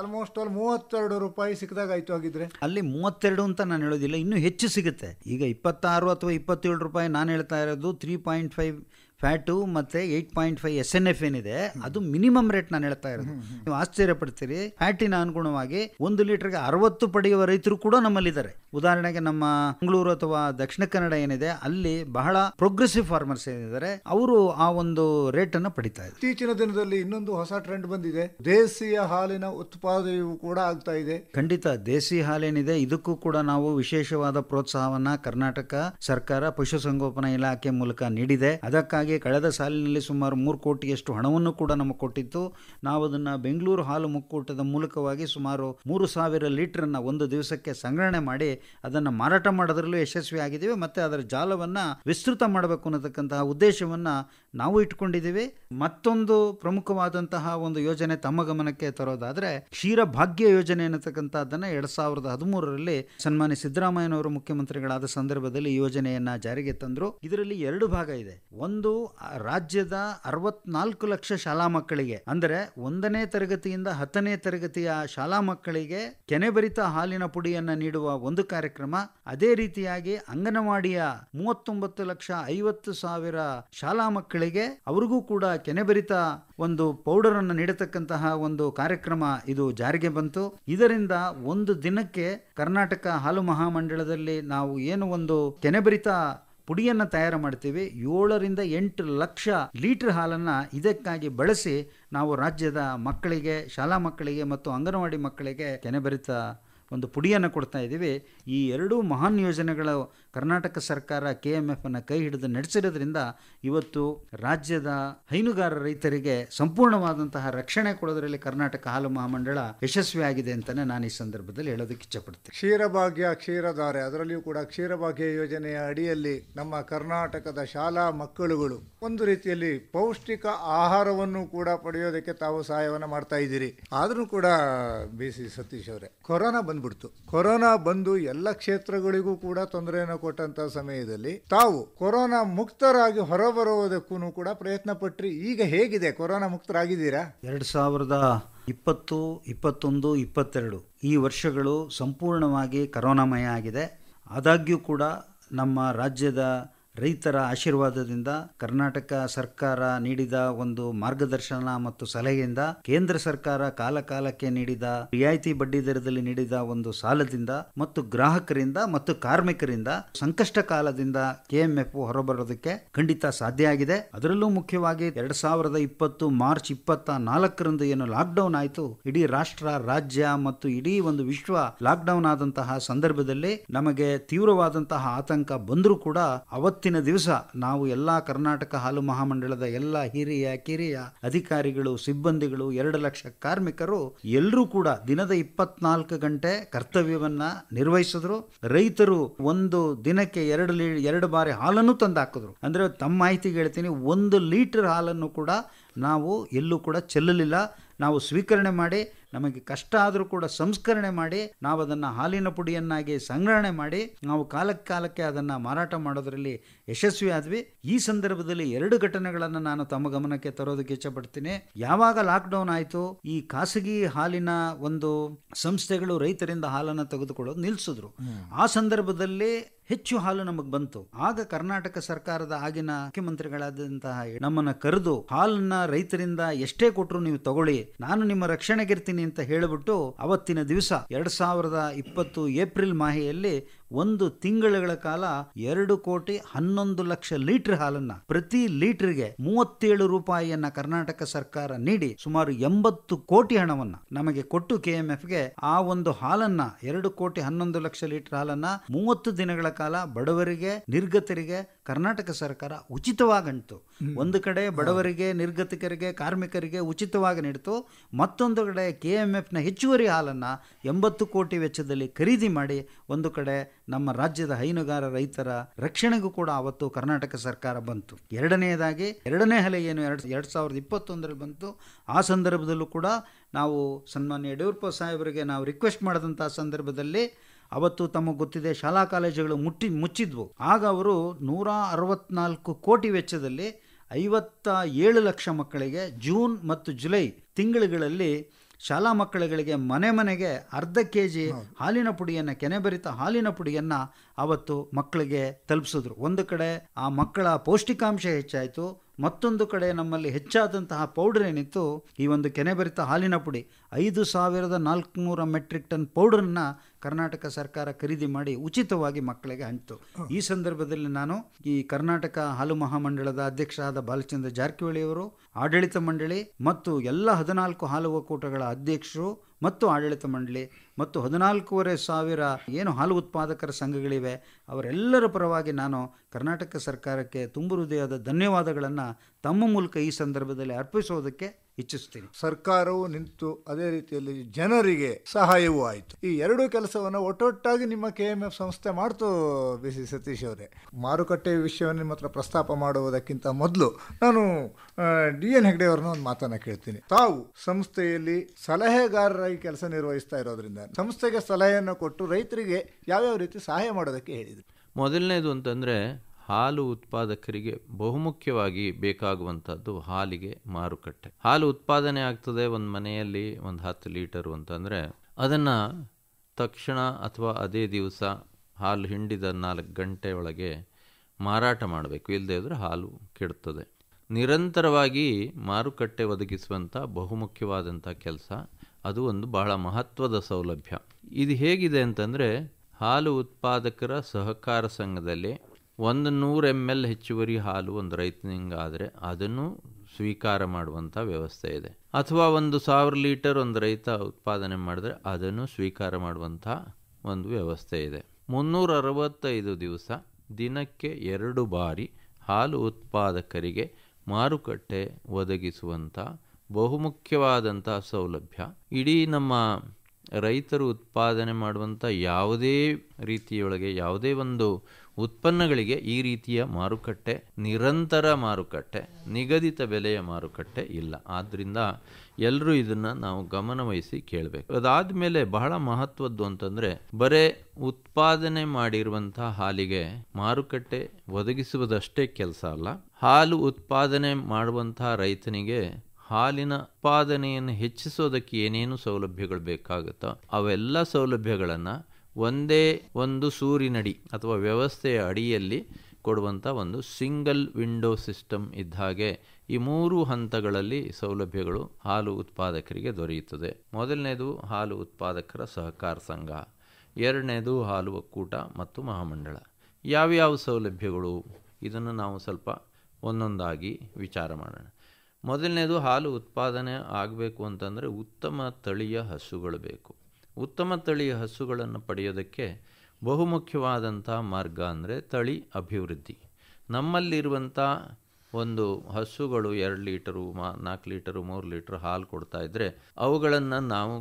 ಆಲ್ಮೋಸ್ಟ್ ಆಲ್ ಮೂವತ್ತೆರಡು ರೂಪಾಯಿ ಸಿಕ್ಕದಾಗ ಆಯ್ತು ಆಗಿದ್ರೆ ಅಲ್ಲಿ ಮೂವತ್ತೆರಡು ಅಂತ ನಾನು ಹೇಳೋದಿಲ್ಲ ಇನ್ನೂ ಹೆಚ್ಚು ಸಿಗುತ್ತೆ ಈಗ ಇಪ್ಪತ್ತಾರು ಅಥವಾ ಇಪ್ಪತ್ತೇಳು ರೂಪಾಯಿ ನಾನು ಹೇಳ್ತಾ ಇರೋದು ತ್ರೀ ಪಾಯಿಂಟ್ ಫೈವ್ ಫ್ಯಾಟು ಮತ್ತೆ eight point five S N F ಏನಿದೆ ಅದು ಮಿನಿಮಮ್ ರೇಟ್ ನಾನು ಹೇಳ್ತಾ ಇರೋದು ನೀವು ಆಶ್ಚರ್ಯ ಪಡ್ತೀರಿ ಫ್ಯಾಟಿನ ಅನುಗುಣವಾಗಿ ಒಂದು ಲೀಟರ್ಗೆ ಅರವತ್ತು ಪಡೆಯುವ ರೈತರು ಕೂಡ ನಮ್ಮಲ್ಲಿದ್ದಾರೆ ಉದಾಹರಣೆಗೆ ನಮ್ಮ ಮಂಗಳೂರು ಅಥವಾ ದಕ್ಷಿಣ ಕನ್ನಡ ಏನಿದೆ ಅಲ್ಲಿ ಬಹಳ ಪ್ರೋಗ್ರೆಸಿವ್ ಫಾರ್ಮರ್ಸ್ ಏನಿದ್ದಾರೆ ಅವರು ಆ ಒಂದು ರೇಟ್ ಅನ್ನು ಪಡಿತಾ ಇದೆ ಇತ್ತೀಚಿನ ದಿನದಲ್ಲಿ ಇನ್ನೊಂದು ಹೊಸ ಟ್ರೆಂಡ್ ಬಂದಿದೆ ದೇಸಿಯ ಹಾಲಿನ ಉತ್ಪಾದನೆಯು ಕೂಡ ಆಗ್ತಾ ಇದೆ ಖಂಡಿತ ದೇಸಿ ಹಾಲೇನಿದೆ ಇದಕ್ಕೂ ಕೂಡ ನಾವು ವಿಶೇಷವಾದ ಪ್ರೋತ್ಸಾಹವನ್ನ ಕರ್ನಾಟಕ ಸರ್ಕಾರ ಪಶುಸಂಗೋಪನಾ ಇಲಾಖೆ ಮೂಲಕ ನೀಡಿದೆ ಅದಕ್ಕಾಗಿ ಹಾಗೆ ಕಳೆದ ಸಾಲಿನಲ್ಲಿ ಸುಮಾರು ಮೂರು ಕೋಟಿಯಷ್ಟು ಹಣವನ್ನು ಕೂಡ ನಮಗೆ ಕೊಟ್ಟಿತ್ತು ನಾವು ಅದನ್ನು ಬೆಂಗಳೂರು ಹಾಲು ಮುಕ್ಕೂಟದ ಮೂಲಕವಾಗಿ ಸುಮಾರು ಮೂರು ಸಾವಿರ ಲೀಟ್ರನ್ನು ಒಂದು ದಿವಸಕ್ಕೆ ಸಂಗ್ರಹಣೆ ಮಾಡಿ ಅದನ್ನು ಮಾರಾಟ ಮಾಡೋದರಲ್ಲೂ ಯಶಸ್ವಿ ಆಗಿದ್ದೀವಿ ಮತ್ತು ಅದರ ಜಾಲವನ್ನು ವಿಸ್ತೃತ ಮಾಡಬೇಕು ಅನ್ನತಕ್ಕಂತಹ ಉದ್ದೇಶವನ್ನು ನಾವು ಇಟ್ಕೊಂಡಿದ್ದೀವಿ ಮತ್ತೊಂದು ಪ್ರಮುಖವಾದಂತಹ ಒಂದು ಯೋಜನೆ ತಮ್ಮ ಗಮನಕ್ಕೆ ತರೋದಾದರೆ ಕ್ಷೀರ ಭಾಗ್ಯ ಯೋಜನೆ ಅನ್ನತಕ್ಕಂಥದ್ದನ್ನ ಎರಡ್ ಸಾವಿರದ ಹದಿಮೂರರಲ್ಲಿ ಸನ್ಮಾನ್ಯ ಸಿದ್ದರಾಮಯ್ಯನವರು ಮುಖ್ಯಮಂತ್ರಿಗಳಾದ ಸಂದರ್ಭದಲ್ಲಿ ಯೋಜನೆಯನ್ನ ಜಾರಿಗೆ ತಂದ್ರು ಇದರಲ್ಲಿ ಎರಡು ಭಾಗ ಇದೆ ಒಂದು ರಾಜ್ಯದ ಅರವತ್ನಾಲ್ಕು ಲಕ್ಷ ಶಾಲಾ ಮಕ್ಕಳಿಗೆ ಅಂದರೆ ಒಂದನೇ ತರಗತಿಯಿಂದ ಹತ್ತನೇ ತರಗತಿಯ ಶಾಲಾ ಮಕ್ಕಳಿಗೆ ಕೆನೆಬರಿತ ಹಾಲಿನ ಪುಡಿಯನ್ನ ನೀಡುವ ಒಂದು ಕಾರ್ಯಕ್ರಮ ಅದೇ ರೀತಿಯಾಗಿ ಅಂಗನವಾಡಿಯ ಮೂವತ್ತೊಂಬತ್ತು ಲಕ್ಷ ಐವತ್ತು ಸಾವಿರ ಶಾಲಾ ಮಕ್ಕಳಿಗೆ ಮಕ್ಕಳಿಗೆ ಅವ್ರಿಗೂ ಕೂಡ ಕೆನೆಬರಿತ ಒಂದು ಪೌಡರ್ ಅನ್ನು ನೀಡತಕ್ಕಂತಹ ಒಂದು ಕಾರ್ಯಕ್ರಮ ಇದು ಜಾರಿಗೆ ಬಂತು ಇದರಿಂದ ಒಂದು ದಿನಕ್ಕೆ ಕರ್ನಾಟಕ ಹಾಲು ಮಹಾಮಂಡಳದಲ್ಲಿ ನಾವು ಏನು ಒಂದು ಕೆನೆಬರಿತ ಪುಡಿಯನ್ನು ತಯಾರು ಮಾಡ್ತೀವಿ ಏಳರಿಂದ ಎಂಟು ಲಕ್ಷ ಲೀಟರ್ ಹಾಲನ್ನು ಇದಕ್ಕಾಗಿ ಬಳಸಿ ನಾವು ರಾಜ್ಯದ ಮಕ್ಕಳಿಗೆ ಶಾಲಾ ಮಕ್ಕಳಿಗೆ ಮತ್ತು ಅಂಗನವಾಡಿ ಮಕ್ಕಳಿಗೆ ಕೆನೆಬರಿತ ಒಂದು ಪುಡಿಯನ್ನು ಕೊಡ್ತಾ ಇದ್ದೀವಿ ಈ ಎರಡೂ ಮಹಾನ್ ಯೋಜನೆಗಳು ಕರ್ನಾಟಕ ಸರ್ಕಾರ ಕೆ ಎಫ್ ಅನ್ನು ಕೈ ಹಿಡಿದು ನಡೆಸಿರೋದ್ರಿಂದ ಇವತ್ತು ರಾಜ್ಯದ ಹೈನುಗಾರ ರೈತರಿಗೆ ಸಂಪೂರ್ಣವಾದಂತಹ ರಕ್ಷಣೆ ಕೊಡೋದ್ರಲ್ಲಿ ಕರ್ನಾಟಕ ಹಾಲು ಮಹಾಮಂಡಳ ಯಶಸ್ವಿಯಾಗಿದೆ ಅಂತಾನೆ ನಾನು ಈ ಸಂದರ್ಭದಲ್ಲಿ ಹೇಳೋದಕ್ಕೆ ಇಚ್ಛಪಡ್ತೀನಿ ಕ್ಷೀರಭಾಗ್ಯ ಕ್ಷೀರಧಾರೆ ಅದರಲ್ಲಿಯೂ ಕೂಡ ಕ್ಷೀರಭಾಗ್ಯ ಯೋಜನೆಯ ಅಡಿಯಲ್ಲಿ ನಮ್ಮ ಕರ್ನಾಟಕದ ಶಾಲಾ ಮಕ್ಕಳುಗಳು ಒಂದು ರೀತಿಯಲ್ಲಿ ಪೌಷ್ಟಿಕ ಆಹಾರವನ್ನು ಕೂಡ ಪಡೆಯೋದಕ್ಕೆ ತಾವು ಸಹಾಯವನ್ನು ಮಾಡ್ತಾ ಇದ್ದೀರಿ ಆದರೂ ಕೂಡ ಬಿ ಸಿ ಸತೀಶ್ ಅವರೇ ಕೊರೋನಾ ಬಂದ್ಬಿಡ್ತು ಕೊರೋನಾ ಬಂದು ಎಲ್ಲ ಕ್ಷೇತ್ರಗಳಿಗೂ ಕೂಡ ತೊಂದರೆಯನ್ನು ಕೊಟ್ಟಂತಹ ಸಮಯದಲ್ಲಿ ತಾವು ಕೊರೋನಾ ಮುಕ್ತರಾಗಿ ಹೊರಬರುವುದಕ್ಕೂ ಕೂಡ ಪ್ರಯತ್ನ ಪಟ್ಟ್ರಿ ಈಗ ಹೇಗಿದೆ ಕೊರೋನಾ ಮುಕ್ತರಾಗಿದ್ದೀರಾ ಎರಡ್ ಸಾವಿರದ ಇಪ್ಪತ್ತು ಇಪ್ಪತ್ತೊಂದು ಇಪ್ಪತ್ತೆರಡು ಈ ವರ್ಷಗಳು ಸಂಪೂರ್ಣವಾಗಿ ಕರೋನಾಮಯ ಆಗಿದೆ ಆದಾಗ್ಯೂ ಕೂಡ ನಮ್ಮ ರಾಜ್ಯದ ರೈತರ ಆಶೀರ್ವಾದದಿಂದ ಕರ್ನಾಟಕ ಸರ್ಕಾರ ನೀಡಿದ ಒಂದು ಮಾರ್ಗದರ್ಶನ ಮತ್ತು ಸಲಹೆಯಿಂದ ಕೇಂದ್ರ ಸರ್ಕಾರ ಕಾಲಕಾಲಕ್ಕೆ ನೀಡಿದ ರಿಯಾಯಿತಿ ಬಡ್ಡಿ ದರದಲ್ಲಿ ನೀಡಿದ ಒಂದು ಸಾಲದಿಂದ ಮತ್ತು ಗ್ರಾಹಕರಿಂದ ಮತ್ತು ಕಾರ್ಮಿಕರಿಂದ ಸಂಕಷ್ಟ ಕಾಲದಿಂದ ಕೆಎಂಎಫ್ ಹೊರಬರೋದಕ್ಕೆ ಖಂಡಿತ ಸಾಧ್ಯ ಆಗಿದೆ ಅದರಲ್ಲೂ ಮುಖ್ಯವಾಗಿ ಎರಡ್ ಸಾವಿರದ ಇಪ್ಪತ್ತು ಮಾರ್ಚ್ ಇಪ್ಪತ್ತ ನಾಲ್ಕರಂದು ಏನು ಲಾಕ್ ಡೌನ್ ಆಯಿತು ಇಡೀ ರಾಷ್ಟ್ರ ರಾಜ್ಯ ಮತ್ತು ಇಡೀ ಒಂದು ವಿಶ್ವ ಲಾಕ್ ಡೌನ್ ಆದಂತಹ ಸಂದರ್ಭದಲ್ಲಿ ನಮಗೆ ತೀವ್ರವಾದಂತಹ ಆತಂಕ ಬಂದರೂ ಕೂಡ ಅವತ್ತು ಇವತ್ತಿನ ದಿವಸ ನಾವು ಎಲ್ಲ ಕರ್ನಾಟಕ ಹಾಲು ಮಹಾಮಂಡಳದ ಎಲ್ಲ ಹಿರಿಯ ಕಿರಿಯ ಅಧಿಕಾರಿಗಳು ಸಿಬ್ಬಂದಿಗಳು ಎರಡು ಲಕ್ಷ ಕಾರ್ಮಿಕರು ಎಲ್ಲರೂ ಕೂಡ ದಿನದ ಇಪ್ಪತ್ನಾಲ್ಕು ಗಂಟೆ ಕರ್ತವ್ಯವನ್ನ ನಿರ್ವಹಿಸಿದ್ರು ರೈತರು ಒಂದು ದಿನಕ್ಕೆ ಎರಡು ಎರಡು ಬಾರಿ ಹಾಲನ್ನು ತಂದು ಹಾಕಿದ್ರು ಅಂದ್ರೆ ತಮ್ಮ ಮಾಹಿತಿಗೆ ಹೇಳ್ತೀನಿ ಒಂದು ಲೀಟರ್ ಹಾಲನ್ನು ಕೂಡ ನಾವು ಎಲ್ಲೂ ಕೂಡ ಚೆಲ್ಲಲಿಲ್ಲ ನಾವು ಸ್ವೀಕರಣೆ ಮಾಡಿ ನಮಗೆ ಕಷ್ಟ ಆದರೂ ಕೂಡ ಸಂಸ್ಕರಣೆ ಮಾಡಿ ನಾವು ಅದನ್ನು ಹಾಲಿನ ಪುಡಿಯನ್ನಾಗಿ ಸಂಗ್ರಹಣೆ ಮಾಡಿ ನಾವು ಕಾಲಕ್ಕೆ ಕಾಲಕ್ಕೆ ಅದನ್ನು ಮಾರಾಟ ಮಾಡೋದರಲ್ಲಿ ಆದ್ವಿ ಈ ಸಂದರ್ಭದಲ್ಲಿ ಎರಡು ಘಟನೆಗಳನ್ನು ನಾನು ತಮ್ಮ ಗಮನಕ್ಕೆ ತರೋದಕ್ಕೆ ಇಚ್ಛಪಡ್ತೀನಿ ಯಾವಾಗ ಲಾಕ್ಡೌನ್ ಆಯಿತು ಈ ಖಾಸಗಿ ಹಾಲಿನ ಒಂದು ಸಂಸ್ಥೆಗಳು ರೈತರಿಂದ ಹಾಲನ್ನು ತೆಗೆದುಕೊಳ್ಳೋದು ನಿಲ್ಲಿಸಿದ್ರು ಆ ಸಂದರ್ಭದಲ್ಲಿ ಹೆಚ್ಚು ಹಾಲು ನಮಗೆ ಬಂತು ಆಗ ಕರ್ನಾಟಕ ಸರ್ಕಾರದ ಆಗಿನ ಮುಖ್ಯಮಂತ್ರಿಗಳಾದಂತಹ ನಮ್ಮನ್ನ ಕರೆದು ಹಾಲನ್ನ ರೈತರಿಂದ ಎಷ್ಟೇ ಕೊಟ್ಟರು ನೀವು ತಗೊಳ್ಳಿ ನಾನು ನಿಮ್ಮ ರಕ್ಷಣೆಗಿರ್ತೀನಿ ಅಂತ ಹೇಳಿಬಿಟ್ಟು ಅವತ್ತಿನ ದಿವಸ ಎರಡ್ ಸಾವಿರದ ಇಪ್ಪತ್ತು ಏಪ್ರಿಲ್ ಮಾಹೆಯಲ್ಲಿ ಒಂದು ತಿಂಗಳುಗಳ ಕಾಲ ಎರಡು ಕೋಟಿ ಹನ್ನೊಂದು ಲಕ್ಷ ಲೀಟರ್ ಹಾಲನ್ನ ಪ್ರತಿ ಗೆ ಮೂವತ್ತೇಳು ರೂಪಾಯಿಯನ್ನ ಕರ್ನಾಟಕ ಸರ್ಕಾರ ನೀಡಿ ಸುಮಾರು ಎಂಬತ್ತು ಕೋಟಿ ಹಣವನ್ನ ನಮಗೆ ಕೊಟ್ಟು ಕೆಎಂಎಫ್ಗೆ ಆ ಒಂದು ಹಾಲನ್ನ ಎರಡು ಕೋಟಿ ಹನ್ನೊಂದು ಲಕ್ಷ ಲೀಟರ್ ಹಾಲನ್ನ ಮೂವತ್ತು ದಿನಗಳ ಕಾಲ ಬಡವರಿಗೆ ನಿರ್ಗತರಿಗೆ ಕರ್ನಾಟಕ ಸರ್ಕಾರ ಉಚಿತವಾಗಂಟು ಒಂದು ಕಡೆ ಬಡವರಿಗೆ ನಿರ್ಗತಿಕರಿಗೆ ಕಾರ್ಮಿಕರಿಗೆ ಉಚಿತವಾಗಿ ನೀಡಿತು ಮತ್ತೊಂದು ಕಡೆ ಕೆ ಎಮ್ ಎಫ್ನ ಹೆಚ್ಚುವರಿ ಹಾಲನ್ನು ಎಂಬತ್ತು ಕೋಟಿ ವೆಚ್ಚದಲ್ಲಿ ಖರೀದಿ ಮಾಡಿ ಒಂದು ಕಡೆ ನಮ್ಮ ರಾಜ್ಯದ ಹೈನುಗಾರ ರೈತರ ರಕ್ಷಣೆಗೂ ಕೂಡ ಅವತ್ತು ಕರ್ನಾಟಕ ಸರ್ಕಾರ ಬಂತು ಎರಡನೆಯದಾಗಿ ಎರಡನೇ ಹಲೆ ಏನು ಎರಡು ಎರಡು ಸಾವಿರದ ಇಪ್ಪತ್ತೊಂದರಲ್ಲಿ ಬಂತು ಆ ಸಂದರ್ಭದಲ್ಲೂ ಕೂಡ ನಾವು ಸನ್ಮಾನ್ಯ ಯಡಿಯೂರಪ್ಪ ಸಾಹೇಬರಿಗೆ ನಾವು ರಿಕ್ವೆಸ್ಟ್ ಮಾಡಿದಂಥ ಸಂದರ್ಭದಲ್ಲಿ ಅವತ್ತು ತಮಗೆ ಗೊತ್ತಿದೆ ಶಾಲಾ ಕಾಲೇಜುಗಳು ಮುಟ್ಟಿ ಮುಚ್ಚಿದ್ವು ಆಗ ಅವರು ನೂರ ಅರವತ್ನಾಲ್ಕು ಕೋಟಿ ವೆಚ್ಚದಲ್ಲಿ ಐವತ್ತ ಏಳು ಲಕ್ಷ ಮಕ್ಕಳಿಗೆ ಜೂನ್ ಮತ್ತು ಜುಲೈ ತಿಂಗಳುಗಳಲ್ಲಿ ಶಾಲಾ ಮಕ್ಕಳುಗಳಿಗೆ ಮನೆ ಮನೆಗೆ ಅರ್ಧ ಕೆ ಜಿ ಹಾಲಿನ ಪುಡಿಯನ್ನು ಕೆನೆಬರಿತ ಹಾಲಿನ ಪುಡಿಯನ್ನು ಅವತ್ತು ಮಕ್ಕಳಿಗೆ ತಲುಪಿಸಿದ್ರು ಒಂದು ಕಡೆ ಆ ಮಕ್ಕಳ ಪೌಷ್ಟಿಕಾಂಶ ಹೆಚ್ಚಾಯಿತು ಮತ್ತೊಂದು ಕಡೆ ನಮ್ಮಲ್ಲಿ ಹೆಚ್ಚಾದಂತಹ ಪೌಡರ್ ಏನಿತ್ತು ಈ ಒಂದು ಕೆನೆಬರಿತ ಹಾಲಿನ ಪುಡಿ ಐದು ಸಾವಿರದ ನಾಲ್ಕುನೂರ ಮೆಟ್ರಿಕ್ ಟನ್ ಪೌಡರನ್ನು ಕರ್ನಾಟಕ ಸರ್ಕಾರ ಖರೀದಿ ಮಾಡಿ ಉಚಿತವಾಗಿ ಮಕ್ಕಳಿಗೆ ಹಂಚಿತು ಈ ಸಂದರ್ಭದಲ್ಲಿ ನಾನು ಈ ಕರ್ನಾಟಕ ಹಾಲು ಮಹಾಮಂಡಳದ ಅಧ್ಯಕ್ಷರಾದ ಬಾಲಚಂದ್ರ ಜಾರಕಿಹೊಳಿ ಅವರು ಆಡಳಿತ ಮಂಡಳಿ ಮತ್ತು ಎಲ್ಲ ಹದಿನಾಲ್ಕು ಹಾಲು ಒಕ್ಕೂಟಗಳ ಅಧ್ಯಕ್ಷರು ಮತ್ತು ಆಡಳಿತ ಮಂಡಳಿ ಮತ್ತು ಹದಿನಾಲ್ಕೂವರೆ ಸಾವಿರ ಏನು ಹಾಲು ಉತ್ಪಾದಕರ ಸಂಘಗಳಿವೆ ಅವರೆಲ್ಲರ ಪರವಾಗಿ ನಾನು ಕರ್ನಾಟಕ ಸರ್ಕಾರಕ್ಕೆ ತುಂಬು ಹೃದಯದ ಧನ್ಯವಾದಗಳನ್ನು ತಮ್ಮ ಮೂಲಕ ಈ ಸಂದರ್ಭದಲ್ಲಿ ಅರ್ಪಿಸೋದಕ್ಕೆ ಇಚ್ಛಿಸ್ತೀನಿ ಸರ್ಕಾರವು ನಿಂತು ಅದೇ ರೀತಿಯಲ್ಲಿ ಜನರಿಗೆ ಸಹಾಯವೂ ಆಯಿತು ಈ ಎರಡೂ ಕೆಲಸವನ್ನು ಒಟ್ಟೊಟ್ಟಾಗಿ ನಿಮ್ಮ ಕೆ ಎಂ ಎಫ್ ಸಂಸ್ಥೆ ಮಾಡ್ತು ಬಿ ಸಿ ಸತೀಶ್ ಅವರೇ ಮಾರುಕಟ್ಟೆ ವಿಷಯವನ್ನು ನಿಮ್ಮ ಹತ್ರ ಪ್ರಸ್ತಾಪ ಮಾಡುವುದಕ್ಕಿಂತ ಮೊದಲು ನಾನು ಡಿ ಎನ್ ಹೆಗ್ಡೆ ಅವ್ರನ್ನ ಒಂದು ಮಾತನ್ನ ಕೇಳ್ತೀನಿ ತಾವು ಸಂಸ್ಥೆಯಲ್ಲಿ ಸಲಹೆಗಾರರಾಗಿ ಕೆಲಸ ನಿರ್ವಹಿಸ್ತಾ ಇರೋದ್ರಿಂದ ಸಂಸ್ಥೆಗೆ ಸಲಹೆಯನ್ನು ಕೊಟ್ಟು ರೈತರಿಗೆ ಯಾವ್ಯಾವ ರೀತಿ ಸಹಾಯ ಮಾಡೋದಕ್ಕೆ ಹೇಳಿದರು ಮೊದಲನೇದು ಅಂತಂದರೆ ಹಾಲು ಉತ್ಪಾದಕರಿಗೆ ಬಹುಮುಖ್ಯವಾಗಿ ಬೇಕಾಗುವಂಥದ್ದು ಹಾಲಿಗೆ ಮಾರುಕಟ್ಟೆ ಹಾಲು ಉತ್ಪಾದನೆ ಆಗ್ತದೆ ಒಂದು ಮನೆಯಲ್ಲಿ ಒಂದು ಹತ್ತು ಲೀಟರು ಅಂತಂದರೆ ಅದನ್ನು ತಕ್ಷಣ ಅಥವಾ ಅದೇ ದಿವಸ ಹಾಲು ಹಿಂಡಿದ ನಾಲ್ಕು ಗಂಟೆ ಒಳಗೆ ಮಾರಾಟ ಮಾಡಬೇಕು ಇಲ್ಲದೆ ಇದ್ದರೆ ಹಾಲು ಕೆಡುತ್ತದೆ ನಿರಂತರವಾಗಿ ಮಾರುಕಟ್ಟೆ ಒದಗಿಸುವಂಥ ಬಹುಮುಖ್ಯವಾದಂಥ ಕೆಲಸ ಅದು ಒಂದು ಬಹಳ ಮಹತ್ವದ ಸೌಲಭ್ಯ ಇದು ಹೇಗಿದೆ ಅಂತಂದರೆ ಹಾಲು ಉತ್ಪಾದಕರ ಸಹಕಾರ ಸಂಘದಲ್ಲಿ ಒಂದು ನೂರು ಎಮ್ ಎಲ್ ಹೆಚ್ಚುವರಿ ಹಾಲು ಒಂದು ಆದರೆ ಅದನ್ನು ಸ್ವೀಕಾರ ಮಾಡುವಂಥ ವ್ಯವಸ್ಥೆ ಇದೆ ಅಥವಾ ಒಂದು ಸಾವಿರ ಲೀಟರ್ ಒಂದು ರೈತ ಉತ್ಪಾದನೆ ಮಾಡಿದ್ರೆ ಅದನ್ನು ಸ್ವೀಕಾರ ಮಾಡುವಂಥ ಒಂದು ವ್ಯವಸ್ಥೆ ಇದೆ ಮುನ್ನೂರ ಅರವತ್ತೈದು ದಿವಸ ದಿನಕ್ಕೆ ಎರಡು ಬಾರಿ ಹಾಲು ಉತ್ಪಾದಕರಿಗೆ ಮಾರುಕಟ್ಟೆ ಒದಗಿಸುವಂಥ ಬಹುಮುಖ್ಯವಾದಂಥ ಸೌಲಭ್ಯ ಇಡೀ ನಮ್ಮ ರೈತರು ಉತ್ಪಾದನೆ ಮಾಡುವಂಥ ಯಾವುದೇ ರೀತಿಯೊಳಗೆ ಯಾವುದೇ ಒಂದು ಉತ್ಪನ್ನಗಳಿಗೆ ಈ ರೀತಿಯ ಮಾರುಕಟ್ಟೆ ನಿರಂತರ ಮಾರುಕಟ್ಟೆ ನಿಗದಿತ ಬೆಲೆಯ ಮಾರುಕಟ್ಟೆ ಇಲ್ಲ ಆದ್ದರಿಂದ ಎಲ್ಲರೂ ಇದನ್ನು ನಾವು ಗಮನವಹಿಸಿ ಕೇಳಬೇಕು ಅದಾದ ಮೇಲೆ ಬಹಳ ಮಹತ್ವದ್ದು ಅಂತಂದರೆ ಬರೇ ಉತ್ಪಾದನೆ ಮಾಡಿರುವಂಥ ಹಾಲಿಗೆ ಮಾರುಕಟ್ಟೆ ಒದಗಿಸುವುದಷ್ಟೇ ಕೆಲಸ ಅಲ್ಲ ಹಾಲು ಉತ್ಪಾದನೆ ಮಾಡುವಂಥ ರೈತನಿಗೆ ಹಾಲಿನ ಉತ್ಪಾದನೆಯನ್ನು ಹೆಚ್ಚಿಸೋದಕ್ಕೆ ಏನೇನು ಸೌಲಭ್ಯಗಳು ಬೇಕಾಗುತ್ತೋ ಅವೆಲ್ಲ ಸೌಲಭ್ಯಗಳನ್ನು ಒಂದೇ ಒಂದು ಸೂರಿನಡಿ ಅಥವಾ ವ್ಯವಸ್ಥೆಯ ಅಡಿಯಲ್ಲಿ ಕೊಡುವಂಥ ಒಂದು ಸಿಂಗಲ್ ವಿಂಡೋ ಸಿಸ್ಟಮ್ ಇದ್ದ ಹಾಗೆ ಈ ಮೂರು ಹಂತಗಳಲ್ಲಿ ಸೌಲಭ್ಯಗಳು ಹಾಲು ಉತ್ಪಾದಕರಿಗೆ ದೊರೆಯುತ್ತದೆ ಮೊದಲನೇದು ಹಾಲು ಉತ್ಪಾದಕರ ಸಹಕಾರ ಸಂಘ ಎರಡನೇದು ಹಾಲು ಒಕ್ಕೂಟ ಮತ್ತು ಮಹಾಮಂಡಳ ಯಾವ್ಯಾವ ಸೌಲಭ್ಯಗಳು ಇದನ್ನು ನಾವು ಸ್ವಲ್ಪ ಒಂದೊಂದಾಗಿ ವಿಚಾರ ಮಾಡೋಣ ಮೊದಲನೇದು ಹಾಲು ಉತ್ಪಾದನೆ ಆಗಬೇಕು ಅಂತಂದರೆ ಉತ್ತಮ ತಳಿಯ ಹಸುಗಳು ಬೇಕು ಉತ್ತಮ ತಳಿಯ ಹಸುಗಳನ್ನು ಪಡೆಯೋದಕ್ಕೆ ಬಹುಮುಖ್ಯವಾದಂಥ ಮಾರ್ಗ ಅಂದರೆ ತಳಿ ಅಭಿವೃದ್ಧಿ ನಮ್ಮಲ್ಲಿರುವಂಥ ಒಂದು ಹಸುಗಳು ಎರಡು ಲೀಟರು ಮಾ ನಾಲ್ಕು ಲೀಟರು ಮೂರು ಲೀಟ್ರ್ ಹಾಲು ಕೊಡ್ತಾ ಇದ್ದರೆ ಅವುಗಳನ್ನು ನಾವು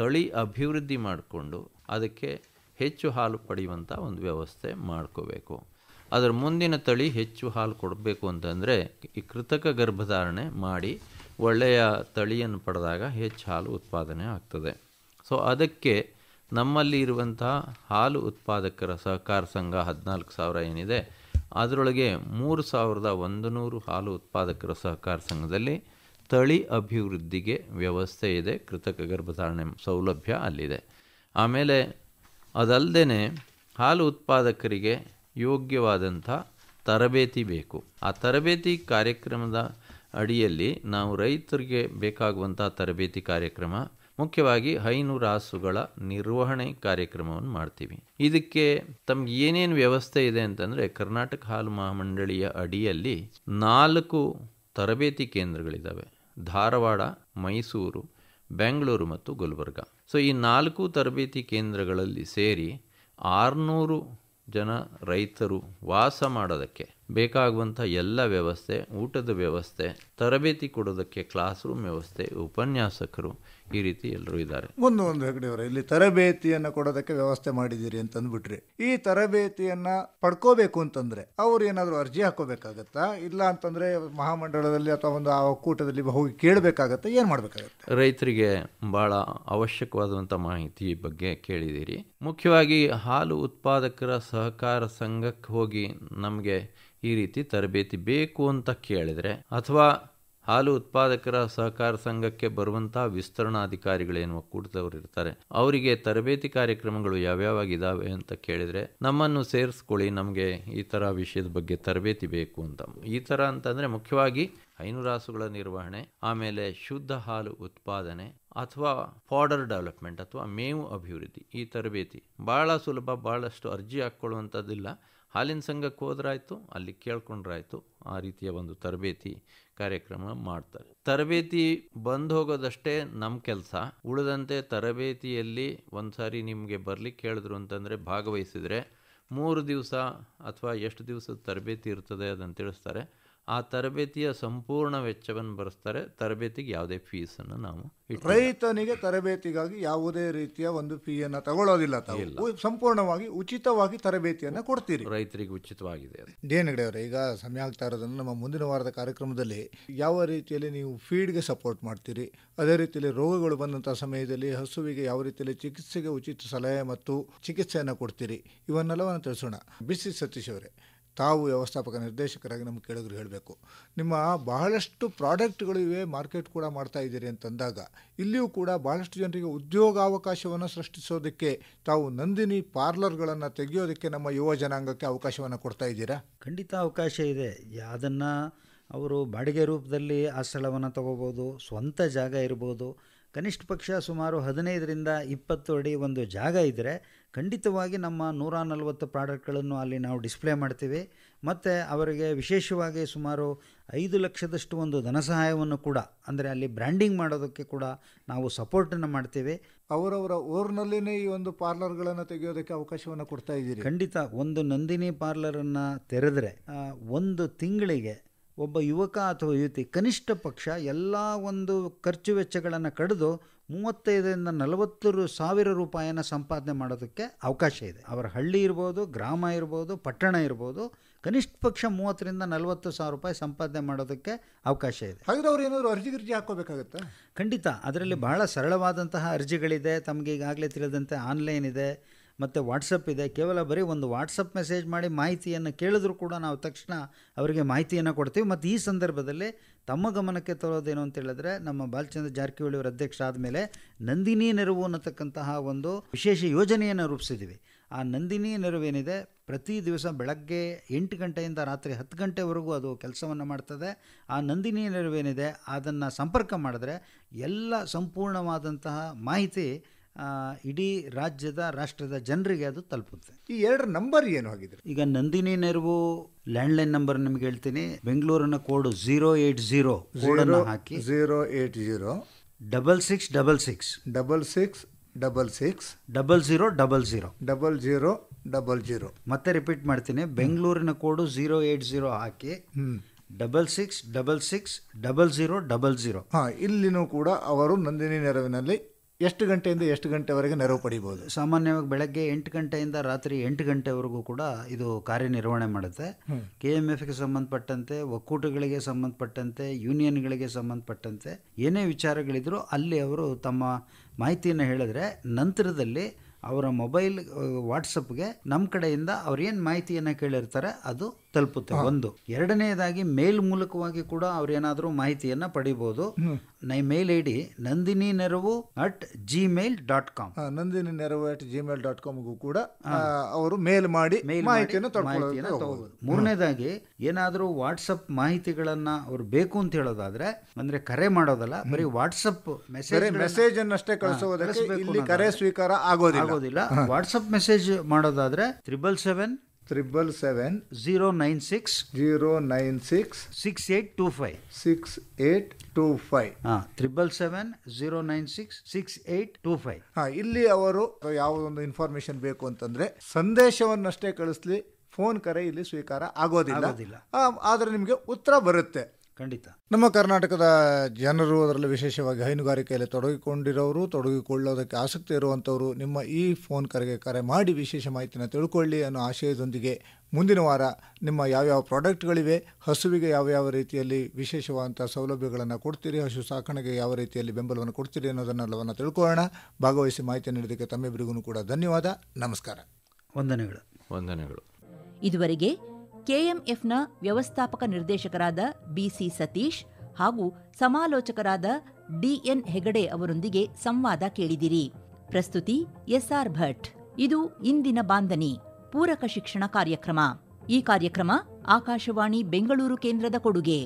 ತಳಿ ಅಭಿವೃದ್ಧಿ ಮಾಡಿಕೊಂಡು ಅದಕ್ಕೆ ಹೆಚ್ಚು ಹಾಲು ಪಡೆಯುವಂಥ ಒಂದು ವ್ಯವಸ್ಥೆ ಮಾಡ್ಕೋಬೇಕು ಅದರ ಮುಂದಿನ ತಳಿ ಹೆಚ್ಚು ಹಾಲು ಕೊಡಬೇಕು ಅಂತಂದರೆ ಈ ಕೃತಕ ಗರ್ಭಧಾರಣೆ ಮಾಡಿ ಒಳ್ಳೆಯ ತಳಿಯನ್ನು ಪಡೆದಾಗ ಹೆಚ್ಚು ಹಾಲು ಉತ್ಪಾದನೆ ಆಗ್ತದೆ ಸೊ ಅದಕ್ಕೆ ನಮ್ಮಲ್ಲಿ ಇರುವಂತಹ ಹಾಲು ಉತ್ಪಾದಕರ ಸಹಕಾರ ಸಂಘ ಹದಿನಾಲ್ಕು ಸಾವಿರ ಏನಿದೆ ಅದರೊಳಗೆ ಮೂರು ಸಾವಿರದ ಒಂದು ನೂರು ಹಾಲು ಉತ್ಪಾದಕರ ಸಹಕಾರ ಸಂಘದಲ್ಲಿ ತಳಿ ಅಭಿವೃದ್ಧಿಗೆ ವ್ಯವಸ್ಥೆ ಇದೆ ಕೃತಕ ಗರ್ಭಧಾರಣೆ ಸೌಲಭ್ಯ ಅಲ್ಲಿದೆ ಆಮೇಲೆ ಅದಲ್ಲದೆ ಹಾಲು ಉತ್ಪಾದಕರಿಗೆ ಯೋಗ್ಯವಾದಂಥ ತರಬೇತಿ ಬೇಕು ಆ ತರಬೇತಿ ಕಾರ್ಯಕ್ರಮದ ಅಡಿಯಲ್ಲಿ ನಾವು ರೈತರಿಗೆ ಬೇಕಾಗುವಂಥ ತರಬೇತಿ ಕಾರ್ಯಕ್ರಮ ಮುಖ್ಯವಾಗಿ ರಾಸುಗಳ ನಿರ್ವಹಣೆ ಕಾರ್ಯಕ್ರಮವನ್ನು ಮಾಡ್ತೀವಿ ಇದಕ್ಕೆ ತಮ್ಗೆ ಏನೇನು ವ್ಯವಸ್ಥೆ ಇದೆ ಅಂತಂದರೆ ಕರ್ನಾಟಕ ಹಾಲು ಮಹಾಮಂಡಳಿಯ ಅಡಿಯಲ್ಲಿ ನಾಲ್ಕು ತರಬೇತಿ ಕೇಂದ್ರಗಳಿದ್ದಾವೆ ಧಾರವಾಡ ಮೈಸೂರು ಬೆಂಗಳೂರು ಮತ್ತು ಗುಲ್ಬರ್ಗ ಸೊ ಈ ನಾಲ್ಕು ತರಬೇತಿ ಕೇಂದ್ರಗಳಲ್ಲಿ ಸೇರಿ ಆರುನೂರು ಜನ ರೈತರು ವಾಸ ಮಾಡೋದಕ್ಕೆ ಬೇಕಾಗುವಂಥ ಎಲ್ಲ ವ್ಯವಸ್ಥೆ ಊಟದ ವ್ಯವಸ್ಥೆ ತರಬೇತಿ ಕೊಡೋದಕ್ಕೆ ಕ್ಲಾಸ್ ರೂಮ್ ವ್ಯವಸ್ಥೆ ಉಪನ್ಯಾಸಕರು ಈ ರೀತಿ ಎಲ್ಲರೂ ಇದ್ದಾರೆ ಒಂದು ಒಂದು ಇಲ್ಲಿ ತರಬೇತಿಯನ್ನು ಕೊಡೋದಕ್ಕೆ ವ್ಯವಸ್ಥೆ ಮಾಡಿದ್ದೀರಿ ಅಂತ ಅಂದ್ಬಿಟ್ರಿ ಈ ತರಬೇತಿಯನ್ನ ಪಡ್ಕೋಬೇಕು ಅಂತಂದ್ರೆ ಅವ್ರು ಏನಾದರೂ ಅರ್ಜಿ ಹಾಕೋಬೇಕಾಗತ್ತಾ ಇಲ್ಲ ಅಂತಂದ್ರೆ ಮಹಾಮಂಡಲದಲ್ಲಿ ಅಥವಾ ಒಂದು ಆ ಒಕ್ಕೂಟದಲ್ಲಿ ಹೋಗಿ ಕೇಳಬೇಕಾಗತ್ತೆ ಏನು ಮಾಡ್ಬೇಕಾಗತ್ತೆ ರೈತರಿಗೆ ಬಹಳ ಅವಶ್ಯಕವಾದಂಥ ಮಾಹಿತಿ ಬಗ್ಗೆ ಕೇಳಿದ್ದೀರಿ ಮುಖ್ಯವಾಗಿ ಹಾಲು ಉತ್ಪಾದಕರ ಸಹಕಾರ ಸಂಘಕ್ಕೆ ಹೋಗಿ ನಮಗೆ ಈ ರೀತಿ ತರಬೇತಿ ಬೇಕು ಅಂತ ಕೇಳಿದರೆ ಅಥವಾ ಹಾಲು ಉತ್ಪಾದಕರ ಸಹಕಾರ ಸಂಘಕ್ಕೆ ಬರುವಂತಹ ಎನ್ನುವ ಕೂಟದವರು ಇರ್ತಾರೆ ಅವರಿಗೆ ತರಬೇತಿ ಕಾರ್ಯಕ್ರಮಗಳು ಇದಾವೆ ಅಂತ ಕೇಳಿದ್ರೆ ನಮ್ಮನ್ನು ಸೇರಿಸ್ಕೊಳ್ಳಿ ನಮಗೆ ಈ ಥರ ವಿಷಯದ ಬಗ್ಗೆ ತರಬೇತಿ ಬೇಕು ಅಂತ ಈ ಥರ ಅಂತಂದರೆ ಮುಖ್ಯವಾಗಿ ಹೈನುರಾಸುಗಳ ನಿರ್ವಹಣೆ ಆಮೇಲೆ ಶುದ್ಧ ಹಾಲು ಉತ್ಪಾದನೆ ಅಥವಾ ಫಾರ್ಡರ್ ಡೆವಲಪ್ಮೆಂಟ್ ಅಥವಾ ಮೇವು ಅಭಿವೃದ್ಧಿ ಈ ತರಬೇತಿ ಭಾಳ ಸುಲಭ ಭಾಳಷ್ಟು ಅರ್ಜಿ ಹಾಕ್ಕೊಳ್ಳುವಂಥದ್ದಿಲ್ಲ ಹಾಲಿನ ಸಂಘಕ್ಕೆ ಹೋದ್ರಾಯ್ತು ಅಲ್ಲಿ ಕೇಳ್ಕೊಂಡ್ರಾಯ್ತು ಆ ರೀತಿಯ ಒಂದು ತರಬೇತಿ ಕಾರ್ಯಕ್ರಮ ಮಾಡ್ತಾರೆ ತರಬೇತಿ ಬಂದ್ ಹೋಗೋದಷ್ಟೇ ನಮ್ಮ ಕೆಲಸ ಉಳಿದಂತೆ ತರಬೇತಿಯಲ್ಲಿ ಒಂದ್ಸಾರಿ ನಿಮಗೆ ಬರ್ಲಿಕ್ಕೆ ಹೇಳಿದ್ರು ಅಂತಂದರೆ ಭಾಗವಹಿಸಿದರೆ ಮೂರು ದಿವಸ ಅಥವಾ ಎಷ್ಟು ದಿವಸದ ತರಬೇತಿ ಇರ್ತದೆ ಅದನ್ನು ತಿಳಿಸ್ತಾರೆ ಆ ತರಬೇತಿಯ ಸಂಪೂರ್ಣ ವೆಚ್ಚವನ್ನು ಬರೆಸ್ತಾರೆ ತರಬೇತಿಗೆ ಯಾವುದೇ ಅನ್ನು ನಾವು ರೈತನಿಗೆ ತರಬೇತಿಗಾಗಿ ಯಾವುದೇ ರೀತಿಯ ಒಂದು ಫೀಯನ್ನು ತಗೊಳ್ಳೋದಿಲ್ಲ ಸಂಪೂರ್ಣವಾಗಿ ಉಚಿತವಾಗಿ ತರಬೇತಿಯನ್ನು ಕೊಡ್ತೀರಿ ರೈತರಿಗೆ ಉಚಿತವಾಗಿದೆ ದೇನಗಡೆ ಅವರೇ ಈಗ ಸಮಯ ಆಗ್ತಾ ಇರೋದನ್ನು ನಮ್ಮ ಮುಂದಿನ ವಾರದ ಕಾರ್ಯಕ್ರಮದಲ್ಲಿ ಯಾವ ರೀತಿಯಲ್ಲಿ ನೀವು ಫೀಡ್ಗೆ ಸಪೋರ್ಟ್ ಮಾಡ್ತೀರಿ ಅದೇ ರೀತಿಯಲ್ಲಿ ರೋಗಗಳು ಬಂದಂತಹ ಸಮಯದಲ್ಲಿ ಹಸುವಿಗೆ ಯಾವ ರೀತಿಯಲ್ಲಿ ಚಿಕಿತ್ಸೆಗೆ ಉಚಿತ ಸಲಹೆ ಮತ್ತು ಚಿಕಿತ್ಸೆಯನ್ನು ಕೊಡ್ತೀರಿ ಇವನ್ನೆಲ್ಲವನ್ನು ತಿಳಿಸೋಣ ಬಿಸಿ ಸತೀಶ್ ಅವರೇ ತಾವು ವ್ಯವಸ್ಥಾಪಕ ನಿರ್ದೇಶಕರಾಗಿ ನಮ್ಗೆ ಕೇಳಿದ್ರು ಹೇಳಬೇಕು ನಿಮ್ಮ ಬಹಳಷ್ಟು ಪ್ರಾಡಕ್ಟ್ಗಳು ಇವೆ ಮಾರ್ಕೆಟ್ ಕೂಡ ಮಾಡ್ತಾ ಇದ್ದೀರಿ ಅಂತಂದಾಗ ಇಲ್ಲಿಯೂ ಕೂಡ ಬಹಳಷ್ಟು ಜನರಿಗೆ ಉದ್ಯೋಗಾವಕಾಶವನ್ನು ಸೃಷ್ಟಿಸೋದಕ್ಕೆ ತಾವು ನಂದಿನಿ ಪಾರ್ಲರ್ಗಳನ್ನು ತೆಗೆಯೋದಕ್ಕೆ ನಮ್ಮ ಯುವ ಜನಾಂಗಕ್ಕೆ ಅವಕಾಶವನ್ನು ಕೊಡ್ತಾ ಇದ್ದೀರಾ ಖಂಡಿತ ಅವಕಾಶ ಇದೆ ಅದನ್ನು ಅವರು ಬಾಡಿಗೆ ರೂಪದಲ್ಲಿ ಆ ಸ್ಥಳವನ್ನು ತಗೋಬೋದು ಸ್ವಂತ ಜಾಗ ಇರ್ಬೋದು ಕನಿಷ್ಠ ಪಕ್ಷ ಸುಮಾರು ಹದಿನೈದರಿಂದ ಇಪ್ಪತ್ತು ಅಡಿ ಒಂದು ಜಾಗ ಇದ್ದರೆ ಖಂಡಿತವಾಗಿ ನಮ್ಮ ನೂರ ನಲವತ್ತು ಪ್ರಾಡಕ್ಟ್ಗಳನ್ನು ಅಲ್ಲಿ ನಾವು ಡಿಸ್ಪ್ಲೇ ಮಾಡ್ತೀವಿ ಮತ್ತು ಅವರಿಗೆ ವಿಶೇಷವಾಗಿ ಸುಮಾರು ಐದು ಲಕ್ಷದಷ್ಟು ಒಂದು ಧನ ಸಹಾಯವನ್ನು ಕೂಡ ಅಂದರೆ ಅಲ್ಲಿ ಬ್ರ್ಯಾಂಡಿಂಗ್ ಮಾಡೋದಕ್ಕೆ ಕೂಡ ನಾವು ಸಪೋರ್ಟನ್ನು ಮಾಡ್ತೀವಿ ಅವರವರ ಊರಿನಲ್ಲಿನೇ ಈ ಒಂದು ಪಾರ್ಲರ್ಗಳನ್ನು ತೆಗೆಯೋದಕ್ಕೆ ಅವಕಾಶವನ್ನು ಕೊಡ್ತಾ ಇದ್ದೀರಿ ಖಂಡಿತ ಒಂದು ನಂದಿನಿ ಪಾರ್ಲರನ್ನು ತೆರೆದರೆ ಒಂದು ತಿಂಗಳಿಗೆ ಒಬ್ಬ ಯುವಕ ಅಥವಾ ಯುವತಿ ಕನಿಷ್ಠ ಪಕ್ಷ ಎಲ್ಲ ಒಂದು ಖರ್ಚು ವೆಚ್ಚಗಳನ್ನು ಕಡಿದು ಮೂವತ್ತೈದರಿಂದ ನಲವತ್ತು ಸಾವಿರ ರೂಪಾಯಿಯನ್ನು ಸಂಪಾದನೆ ಮಾಡೋದಕ್ಕೆ ಅವಕಾಶ ಇದೆ ಅವರ ಹಳ್ಳಿ ಇರ್ಬೋದು ಗ್ರಾಮ ಇರ್ಬೋದು ಪಟ್ಟಣ ಇರ್ಬೋದು ಕನಿಷ್ಠ ಪಕ್ಷ ಮೂವತ್ತರಿಂದ ನಲವತ್ತು ಸಾವಿರ ರೂಪಾಯಿ ಸಂಪಾದನೆ ಮಾಡೋದಕ್ಕೆ ಅವಕಾಶ ಇದೆ ಹಾಗೆ ಅವ್ರು ಏನಾದರೂ ಅರ್ಜಿ ಗಿರ್ಜಿ ಹಾಕೋಬೇಕಾಗುತ್ತೆ ಖಂಡಿತ ಅದರಲ್ಲಿ ಬಹಳ ಸರಳವಾದಂತಹ ಅರ್ಜಿಗಳಿದೆ ತಮಗೆ ಈಗಾಗಲೇ ತಿಳಿದಂತೆ ಆನ್ಲೈನ್ ಇದೆ ಮತ್ತು ವಾಟ್ಸಪ್ ಇದೆ ಕೇವಲ ಬರೀ ಒಂದು ವಾಟ್ಸಪ್ ಮೆಸೇಜ್ ಮಾಡಿ ಮಾಹಿತಿಯನ್ನು ಕೇಳಿದ್ರು ಕೂಡ ನಾವು ತಕ್ಷಣ ಅವರಿಗೆ ಮಾಹಿತಿಯನ್ನು ಕೊಡ್ತೀವಿ ಮತ್ತು ಈ ಸಂದರ್ಭದಲ್ಲಿ ತಮ್ಮ ಗಮನಕ್ಕೆ ತರೋದೇನು ಅಂತ ಹೇಳಿದ್ರೆ ನಮ್ಮ ಬಾಲಚಂದ್ರ ಜಾರಕಿಹೊಳಿ ಅವರ ಅಧ್ಯಕ್ಷ ಆದಮೇಲೆ ನಂದಿನಿ ನೆರವು ಅನ್ನತಕ್ಕಂತಹ ಒಂದು ವಿಶೇಷ ಯೋಜನೆಯನ್ನು ರೂಪಿಸಿದ್ದೀವಿ ಆ ನಂದಿನಿ ನೆರವೇನಿದೆ ಪ್ರತಿ ದಿವಸ ಬೆಳಗ್ಗೆ ಎಂಟು ಗಂಟೆಯಿಂದ ರಾತ್ರಿ ಹತ್ತು ಗಂಟೆವರೆಗೂ ಅದು ಕೆಲಸವನ್ನು ಮಾಡ್ತದೆ ಆ ನಂದಿನಿ ನೆರವೇನಿದೆ ಅದನ್ನು ಸಂಪರ್ಕ ಮಾಡಿದ್ರೆ ಎಲ್ಲ ಸಂಪೂರ್ಣವಾದಂತಹ ಮಾಹಿತಿ ಇಡೀ ರಾಜ್ಯದ ರಾಷ್ಟ್ರದ ಜನರಿಗೆ ಅದು ತಲುಪುತ್ತೆ ಈ ಎರಡು ನಂಬರ್ ಏನು ಆಗಿದೆ ಈಗ ನಂದಿನಿ ನೆರವು ಲ್ಯಾಂಡ್ ಲೈನ್ ನಂಬರ್ ನಿಮ್ಗೆ ಹೇಳ್ತೀನಿ ಬೆಂಗಳೂರಿನ ಕೋಡ್ ಜೀರೋ ಏಟ್ ಜೀರೋ ಕೋಡನ್ನು ಹಾಕಿ zero eight zero double six double six double six double six double zero double zero double zero double zero ಮತ್ತೆ ರಿಪೀಟ್ ಮಾಡ್ತೀನಿ ಬೆಂಗಳೂರಿನ ಕೋಡು ಝೀರೋ ಏಟ್ ಜೀರೋ ಹಾಕಿ double six double six double zero double zero ಹಾಂ ಇಲ್ಲಿನೂ ಕೂಡ ಅವರು ನಂದಿನಿ ನೆರವಿನಲ್ಲಿ ಎಷ್ಟು ಗಂಟೆಯಿಂದ ಎಷ್ಟು ಗಂಟೆವರೆಗೆ ನೆರವು ಪಡಿಬೋದು ಸಾಮಾನ್ಯವಾಗಿ ಬೆಳಗ್ಗೆ ಎಂಟು ಗಂಟೆಯಿಂದ ರಾತ್ರಿ ಎಂಟು ಗಂಟೆವರೆಗೂ ಕೂಡ ಇದು ಕಾರ್ಯನಿರ್ವಹಣೆ ಮಾಡುತ್ತೆ ಕೆ ಎಮ್ ಎಫ್ಗೆ ಸಂಬಂಧಪಟ್ಟಂತೆ ಒಕ್ಕೂಟಗಳಿಗೆ ಸಂಬಂಧಪಟ್ಟಂತೆ ಯೂನಿಯನ್ಗಳಿಗೆ ಸಂಬಂಧಪಟ್ಟಂತೆ ಏನೇ ವಿಚಾರಗಳಿದ್ರು ಅಲ್ಲಿ ಅವರು ತಮ್ಮ ಮಾಹಿತಿಯನ್ನು ಹೇಳಿದ್ರೆ ನಂತರದಲ್ಲಿ ಅವರ ಮೊಬೈಲ್ ವಾಟ್ಸಪ್ಗೆ ನಮ್ಮ ಕಡೆಯಿಂದ ಅವ್ರು ಏನು ಮಾಹಿತಿಯನ್ನು ಕೇಳಿರ್ತಾರೆ ಅದು ತಲುಪುತ್ತೆ ಒಂದು ಎರಡನೇದಾಗಿ ಮೇಲ್ ಮೂಲಕವಾಗಿ ಕೂಡ ಅವ್ರೇನಾದರೂ ಮಾಹಿತಿಯನ್ನ ಪಡಿಬಹುದು ನೈ ಮೇಲ್ ಐ ಡಿ ನಂದಿನಿ ನೆರವು at Gmail dot com Nandini ನೆರವು ಅಟ್ ಜಿಮೇಲ್ ಡಾಟ್ ಕಾಮ್ಗೂ ಕೂಡ ಅವರು ಮೇಲ್ ಮಾಡಿ ಮಾಹಿತಿಯನ್ನು ಮೂರನೇದಾಗಿ ಏನಾದರೂ ವಾಟ್ಸಪ್ ಮಾಹಿತಿಗಳನ್ನ ಅವ್ರು ಬೇಕು ಅಂತ ಹೇಳೋದಾದ್ರೆ ಅಂದ್ರೆ ಕರೆ ಮಾಡೋದಲ್ಲ ಬರೀ ವಾಟ್ಸಪ್ ಮೆಸೇಜ್ ಮೆಸೇಜ್ ಅನ್ನಷ್ಟೇ ಕಳಿಸೋದಕ್ಕೆ ಕರೆ ಸ್ವೀಕಾರ ಆಗೋದಿಲ್ಲ ಆಗೋದಿಲ್ಲ ವಾಟ್ಸಪ್ ಮೆಸೇಜ್ ಮಾಡೋದಾದ್ರೆ triple seven triple seven zero nine six zero nine six six eight two five six eight two five triple seven zero nine six six eight two five ಇಲ್ಲಿ ಅವರು ಯಾವ್ದೊಂದು information ಬೇಕು ಅಂತಂದ್ರೆ ಸಂದೇಶವನ್ನಷ್ಟೇ ಕಳಿಸ್ಲಿ ಫೋನ್ ಕರೆ ಇಲ್ಲಿ ಸ್ವೀಕಾರ ಆಗೋದಿಲ್ಲ ಆದ್ರೆ ಆದರೆ ನಿಮಗೆ ಉತ್ತರ ಬರುತ್ತೆ ಖಂಡಿತ ನಮ್ಮ ಕರ್ನಾಟಕದ ಜನರು ಅದರಲ್ಲಿ ವಿಶೇಷವಾಗಿ ಹೈನುಗಾರಿಕೆಯಲ್ಲಿ ತೊಡಗಿಕೊಂಡಿರೋರು ತೊಡಗಿಕೊಳ್ಳೋದಕ್ಕೆ ಆಸಕ್ತಿ ಇರುವಂಥವರು ನಿಮ್ಮ ಈ ಫೋನ್ ಕರೆಗೆ ಕರೆ ಮಾಡಿ ವಿಶೇಷ ಮಾಹಿತಿನ ತಿಳ್ಕೊಳ್ಳಿ ಅನ್ನೋ ಆಶಯದೊಂದಿಗೆ ಮುಂದಿನ ವಾರ ನಿಮ್ಮ ಯಾವ್ಯಾವ ಪ್ರಾಡಕ್ಟ್ಗಳಿವೆ ಹಸುವಿಗೆ ಯಾವ್ಯಾವ ರೀತಿಯಲ್ಲಿ ವಿಶೇಷವಾದಂಥ ಸೌಲಭ್ಯಗಳನ್ನು ಕೊಡ್ತೀರಿ ಹಸು ಸಾಕಣೆಗೆ ಯಾವ ರೀತಿಯಲ್ಲಿ ಬೆಂಬಲವನ್ನು ಕೊಡ್ತೀರಿ ಅನ್ನೋದನ್ನೆಲ್ಲವನ್ನು ತಿಳ್ಕೊಳ್ಳೋಣ ಭಾಗವಹಿಸಿ ಮಾಹಿತಿ ನೀಡೋದಕ್ಕೆ ತಮ್ಮಿಬ್ಬರಿಗೂ ಕೂಡ ಧನ್ಯವಾದ ನಮಸ್ಕಾರ ವಂದನೆಗಳು ವಂದನೆಗಳು ಇದುವರೆಗೆ ಕೆಎಂಎಫ್ನ ವ್ಯವಸ್ಥಾಪಕ ನಿರ್ದೇಶಕರಾದ ಬಿಸಿ ಸತೀಶ್ ಹಾಗೂ ಸಮಾಲೋಚಕರಾದ ಡಿಎನ್ ಹೆಗಡೆ ಅವರೊಂದಿಗೆ ಸಂವಾದ ಕೇಳಿದಿರಿ ಪ್ರಸ್ತುತಿ ಎಸ್ಆರ್ ಭಟ್ ಇದು ಇಂದಿನ ಬಾಂಧನಿ ಪೂರಕ ಶಿಕ್ಷಣ ಕಾರ್ಯಕ್ರಮ ಈ ಕಾರ್ಯಕ್ರಮ ಆಕಾಶವಾಣಿ ಬೆಂಗಳೂರು ಕೇಂದ್ರದ ಕೊಡುಗೆ